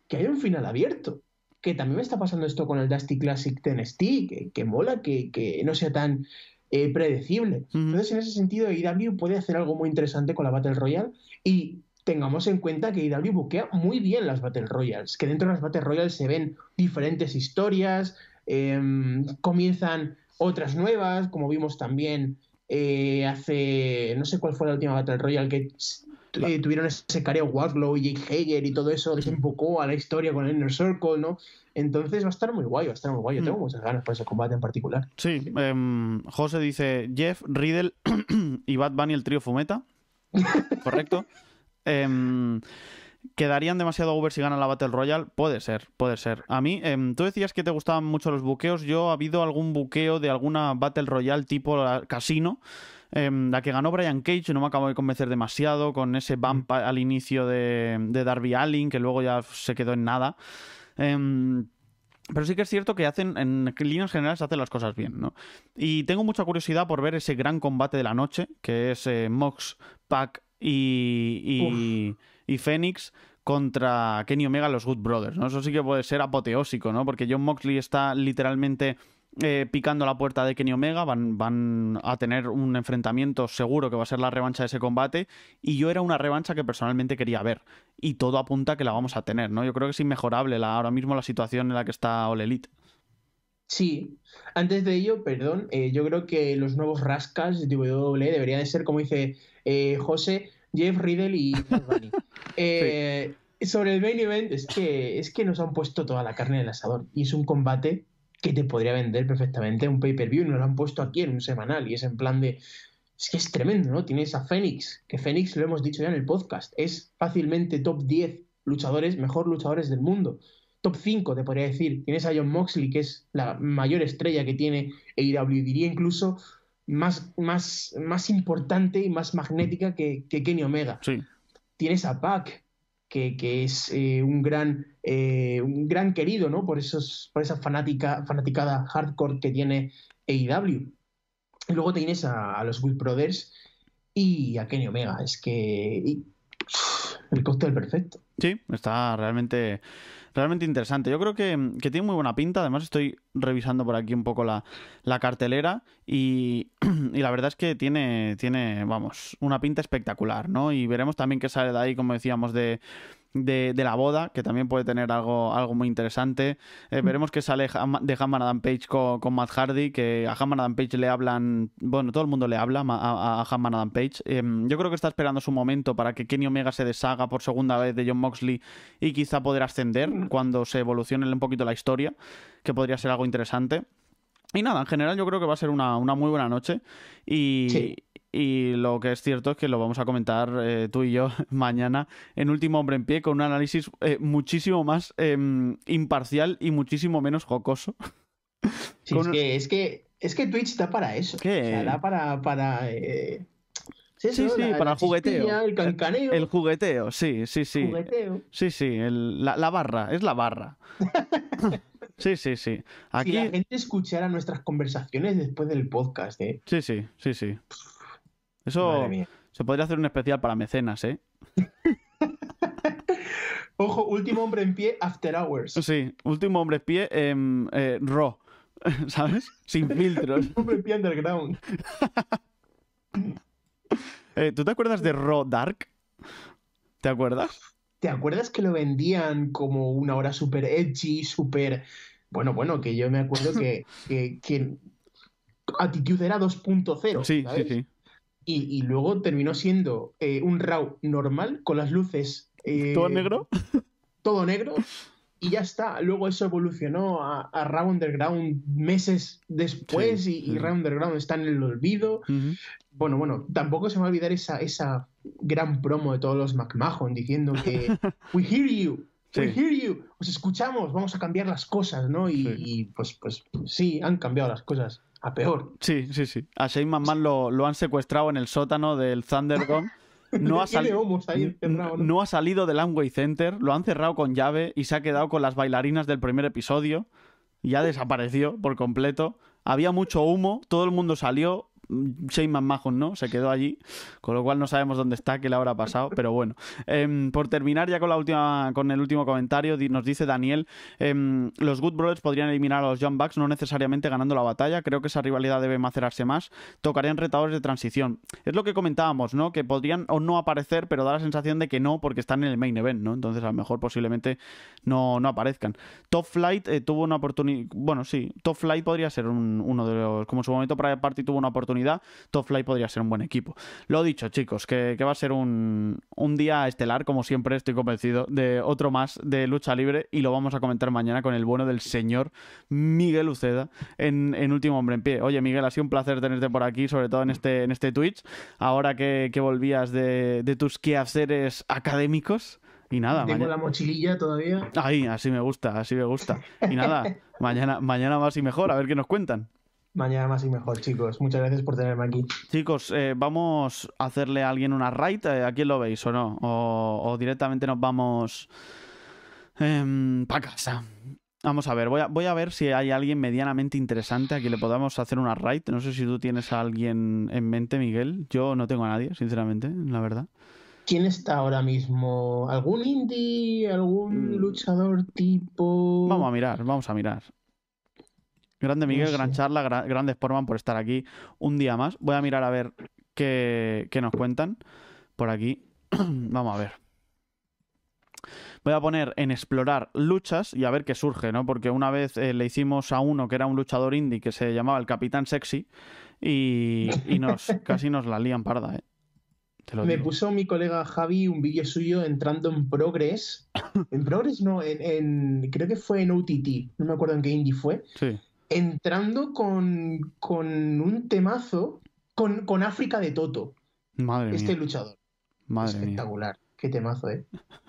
que haya un final abierto. Que también me está pasando esto con el Dusty Classic TNST, que, que mola que, no sea tan eh, predecible. Entonces, en ese sentido, IW e puede hacer algo muy interesante con la Battle Royale y tengamos en cuenta que IW buquea muy bien las Battle Royals, que dentro de las Battle Royals se ven diferentes historias, em, comienzan otras nuevas, como vimos también eh, hace, no sé cuál fue la última Battle Royal que eh, tuvieron ese careo y Jake Hager y todo eso, desembocó a la historia con el Inner Circle, ¿no? Entonces va a estar muy guay, va a estar muy guay. tengo mm. muchas ganas por ese combate en particular. Sí, em, José dice Jeff, Riddle y Bad Bunny el trío Fumeta. Correcto. Em, ¿Quedarían demasiado Uber si gana la Battle Royale? Puede ser, puede ser. A mí, em, tú decías que te gustaban mucho los buqueos. Yo ha habido algún buqueo de alguna Battle Royale tipo casino. Em, la que ganó Brian Cage no me acabo de convencer demasiado con ese bump mm. al inicio de, Darby Allin, que luego ya se quedó en nada. pero sí que es cierto que hacen, en líneas generales, hacen las cosas bien, ¿no? Y tengo mucha curiosidad por ver ese gran combate de la noche, que es eh, Mox Pack y, y, Fénix contra Kenny Omega, los Good Brothers, ¿no? Eso sí que puede ser apoteósico, ¿no? Porque John Moxley está literalmente eh, picando la puerta de Kenny Omega, van, a tener un enfrentamiento seguro que va a ser la revancha de ese combate, y yo era una revancha que personalmente quería ver, y todo apunta que la vamos a tener, ¿no? Yo creo que es inmejorable ahora mismo la situación en la que está All Elite. Sí, antes de ello, perdón, eh, yo creo que los nuevos rascas de WWE deberían de ser, como dice eh, José, Jeff Riddle y eh, Sobre el main event, es que, es que nos han puesto toda la carne en el asador y es un combate que te podría vender perfectamente un pay-per-view nos lo han puesto aquí en un semanal y es en plan de... Es que es tremendo, ¿no? Tienes a Fénix, que Fénix lo hemos dicho ya en el podcast, es fácilmente top 10 luchadores, mejor luchadores del mundo top 5, te podría decir. Tienes a John Moxley, que es la mayor estrella que tiene AEW, diría incluso más, más, más importante y más magnética que, Kenny Omega. Tienes a Pac, que, es eh, un, gran, eh, un gran querido ¿no? por, esos, por esa fanática, fanaticada hardcore que tiene AEW. Y luego tienes a, los Will Brothers y a Kenny Omega. Es que el cóctel perfecto. Sí, está realmente realmente interesante. Yo creo que, tiene muy buena pinta. Además, estoy revisando por aquí un poco la, cartelera y, y, la verdad es que tiene, tiene, vamos, una pinta espectacular, ¿no? Y veremos también qué sale de ahí, como decíamos, de, de, la boda, que también puede tener algo, algo muy interesante. Eh, mm. veremos que sale de Hammer Adam Page con, Matt Hardy, que a Hammer Adam Page le hablan, bueno, todo el mundo le habla a, a, Adam Page. Em, yo creo que está esperando su momento para que Kenny Omega se deshaga por segunda vez de John Moxley y quizá poder ascender mm. cuando se evolucione un poquito la historia, que podría ser algo interesante. Y nada, en general yo creo que va a ser una, muy buena noche y, lo que es cierto es que lo vamos a comentar eh, tú y yo mañana en Último Hombre en Pie con un análisis eh, muchísimo más em, imparcial y muchísimo menos jocoso. es, que, es, que, es que Twitch está para eso. ¿Qué? O para... para eh, Sí, sí, para el jugueteo. El cancaneo. El, jugueteo, sí, sí, sí. Jugueteo. Sí, sí, la, barra, es la barra. sí, sí, sí. Aquí... Si la gente escuchara nuestras conversaciones después del podcast, ¿eh? Sí, sí, sí, sí. Eso se podría hacer un especial para mecenas, ¿eh? Ojo, último hombre en pie, After Hours. Sí, último hombre en pie, en em, eh, raw, ¿sabes? Sin filtros. último hombre en pie underground. Eh, ¿Tú te acuerdas de Raw Dark? ¿Te acuerdas? ¿Te acuerdas que lo vendían como una hora súper edgy, súper... Bueno, bueno, que yo me acuerdo que, que, Attitude era 2.0. Sí, sí, sí, Y, luego terminó siendo eh, un RAW normal con las luces. ¿Todo eh, negro? Todo negro, y ya está. Luego eso evolucionó a, a Raw Underground meses después y, Round Raw Underground está en el olvido. Bueno, bueno, tampoco se me va a olvidar esa, esa gran promo de todos los McMahon diciendo que We hear you. We hear you, os escuchamos, vamos a cambiar las cosas, ¿no? Y, pues, pues sí, han cambiado las cosas a peor. Sí, sí, sí. A Shane McMahon lo, lo han secuestrado en el sótano del Thunderdome no ha, salido, ha salido del Amway Center, lo han cerrado con llave y se ha quedado con las bailarinas del primer episodio. Ya desapareció por completo. Había mucho humo, todo el mundo salió, Shane más no, se quedó allí, con lo cual no sabemos dónde está, qué le habrá pasado, pero bueno. Em, por terminar ya con, la última, con el último comentario, nos dice Daniel, em, los Good Brothers podrían eliminar a los Young Bucks, no necesariamente ganando la batalla, creo que esa rivalidad debe macerarse más, tocarían retadores de transición. Es lo que comentábamos, ¿no? Que podrían o no aparecer, pero da la sensación de que no, porque están en el main event, ¿no? Entonces a lo mejor posiblemente no, no aparezcan. Top Flight eh, tuvo una oportunidad, bueno, sí, Top Flight podría ser uno de los, como su momento para Party tuvo una oportunidad Top Fly podría ser un buen equipo. Lo dicho, chicos, que, va a ser un, día estelar, como siempre, estoy convencido, de otro más de lucha libre y lo vamos a comentar mañana con el bueno del señor Miguel Uceda en, Último Hombre en Pie. Oye, Miguel, ha sido un placer tenerte por aquí, sobre todo en este, en este Twitch, ahora que, volvías de, tus quehaceres académicos. Y nada, Tengo la mochililla todavía. Ahí, así me gusta, así me gusta. Y nada, mañana, mañana más y mejor, a ver qué nos cuentan. Mañana más y mejor, chicos. Muchas gracias por tenerme aquí. Chicos, eh, ¿vamos a hacerle a alguien una raid? Eh, ¿A quién lo veis o no? O, directamente nos vamos em, para casa. Vamos a ver, voy a, voy a, ver si hay alguien medianamente interesante a quien le podamos hacer una raid. No sé si tú tienes a alguien en mente, Miguel. Yo no tengo a nadie, sinceramente, la verdad. ¿Quién está ahora mismo? ¿Algún indie? ¿Algún mm. luchador tipo...? Vamos a mirar, vamos a mirar. Grande Miguel, gran charla, grandes grande por estar aquí un día más. Voy a mirar a ver qué, nos cuentan por aquí. Vamos a ver. Voy a poner en explorar luchas y a ver qué surge, ¿no? Porque una vez eh, le hicimos a uno que era un luchador indie que se llamaba el Capitán Sexy y, casi nos la lían parda, ¿eh? Me puso mi colega Javi un vídeo suyo entrando en Progress. en Progress no, en, creo que fue en OTT, no me acuerdo en qué indie fue. Sí entrando con, con un temazo, con, África de Toto. Madre este luchador. Madre Espectacular. Qué temazo, ¿eh?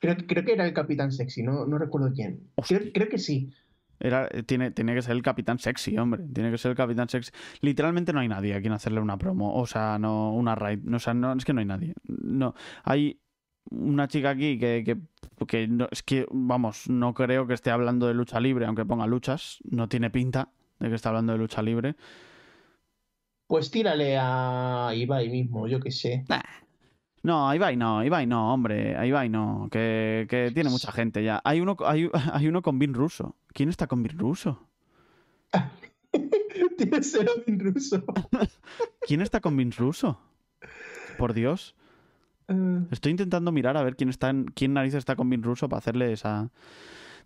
Creo, creo, que era el Capitán Sexy, no, no recuerdo quién. Creo, que sí. Era, eh, tiene, que ser el Capitán Sexy, hombre. Tiene que ser el Capitán Sexy. Literalmente no hay nadie a quien hacerle una promo. O sea, no, una raid. O sea, no, es que no hay nadie. No. Hay una chica aquí que porque es que, vamos, no creo que esté hablando de lucha libre, aunque ponga luchas. No tiene pinta de que esté hablando de lucha libre. Pues tírale a Ibai mismo, yo qué sé. No, Ibai no, Ibai no, hombre, Ibai no, que, tiene mucha gente ya. Hay uno, hay, hay uno con Bin Ruso. ¿Quién está con Bin Ruso? tiene cero Bin Ruso. ¿Quién está con Bin Ruso? Por Dios. Mm. Estoy intentando mirar a ver quién está quién narices está con Vin Russo para hacerle esa.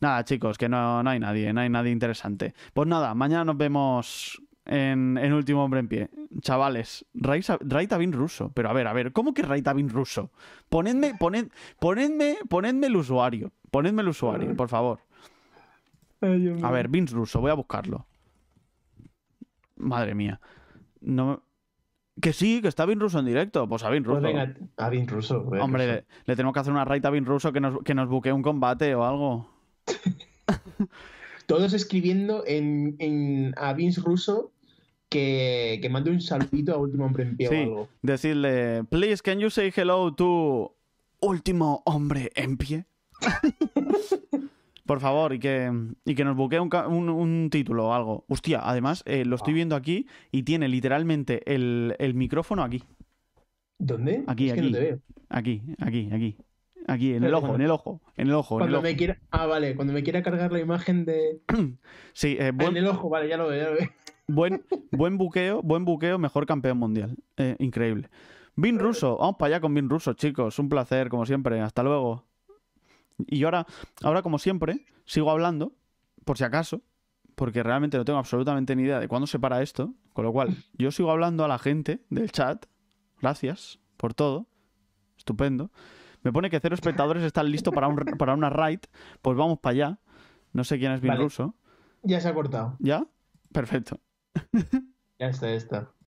Nada, chicos, que no, no hay nadie, no hay nadie interesante. Pues nada, mañana nos vemos en, en, Último Hombre en Pie. Chavales, Raita Bin Russo. Pero a ver, a ver, ¿cómo que Raita Bin Russo Ponedme, poned, ponedme, ponedme el usuario. Ponedme el usuario, por favor. a ver, Vince Russo voy a buscarlo. Madre mía. No que sí, que está Vin Russo en directo. Pues a Vin pues Russo. Hombre, le, tenemos que hacer una raid a Vin Russo que nos, que nos buquee un combate o algo. Todos escribiendo en, en a Vince Russo que, que mande un saludito a Último Hombre en Pie o algo. Decirle, please, can you say hello to Último Hombre en Pie? Por favor, y que, que nos buquee un, un, título o algo. Hostia, además, eh, lo estoy ah. viendo aquí y tiene literalmente el, micrófono aquí. ¿Dónde? Aquí, es aquí. Que no te veo. Aquí, aquí, aquí. Aquí, en el ojo, en el ojo, en el ojo. me quiera. Ah, vale, cuando me quiera cargar la imagen de. sí, eh, buen... en el ojo, vale, ya lo veo, ya lo veo. buen, buqueo, buen buqueo, mejor campeón mundial. Eh, increíble. Vin Russo, vamos para allá con Vin Russo, chicos. Un placer, como siempre. Hasta luego. Y ahora, ahora como siempre, sigo hablando, por si acaso, porque realmente no tengo absolutamente ni idea de cuándo se para esto. Con lo cual, yo sigo hablando a la gente del chat. Gracias por todo. Estupendo. Me pone que cero espectadores están listos para, un, para una raid. Pues vamos para allá. No sé quién es bien ruso. Ya se ha cortado. ¿Ya? Perfecto. ya está, ya está.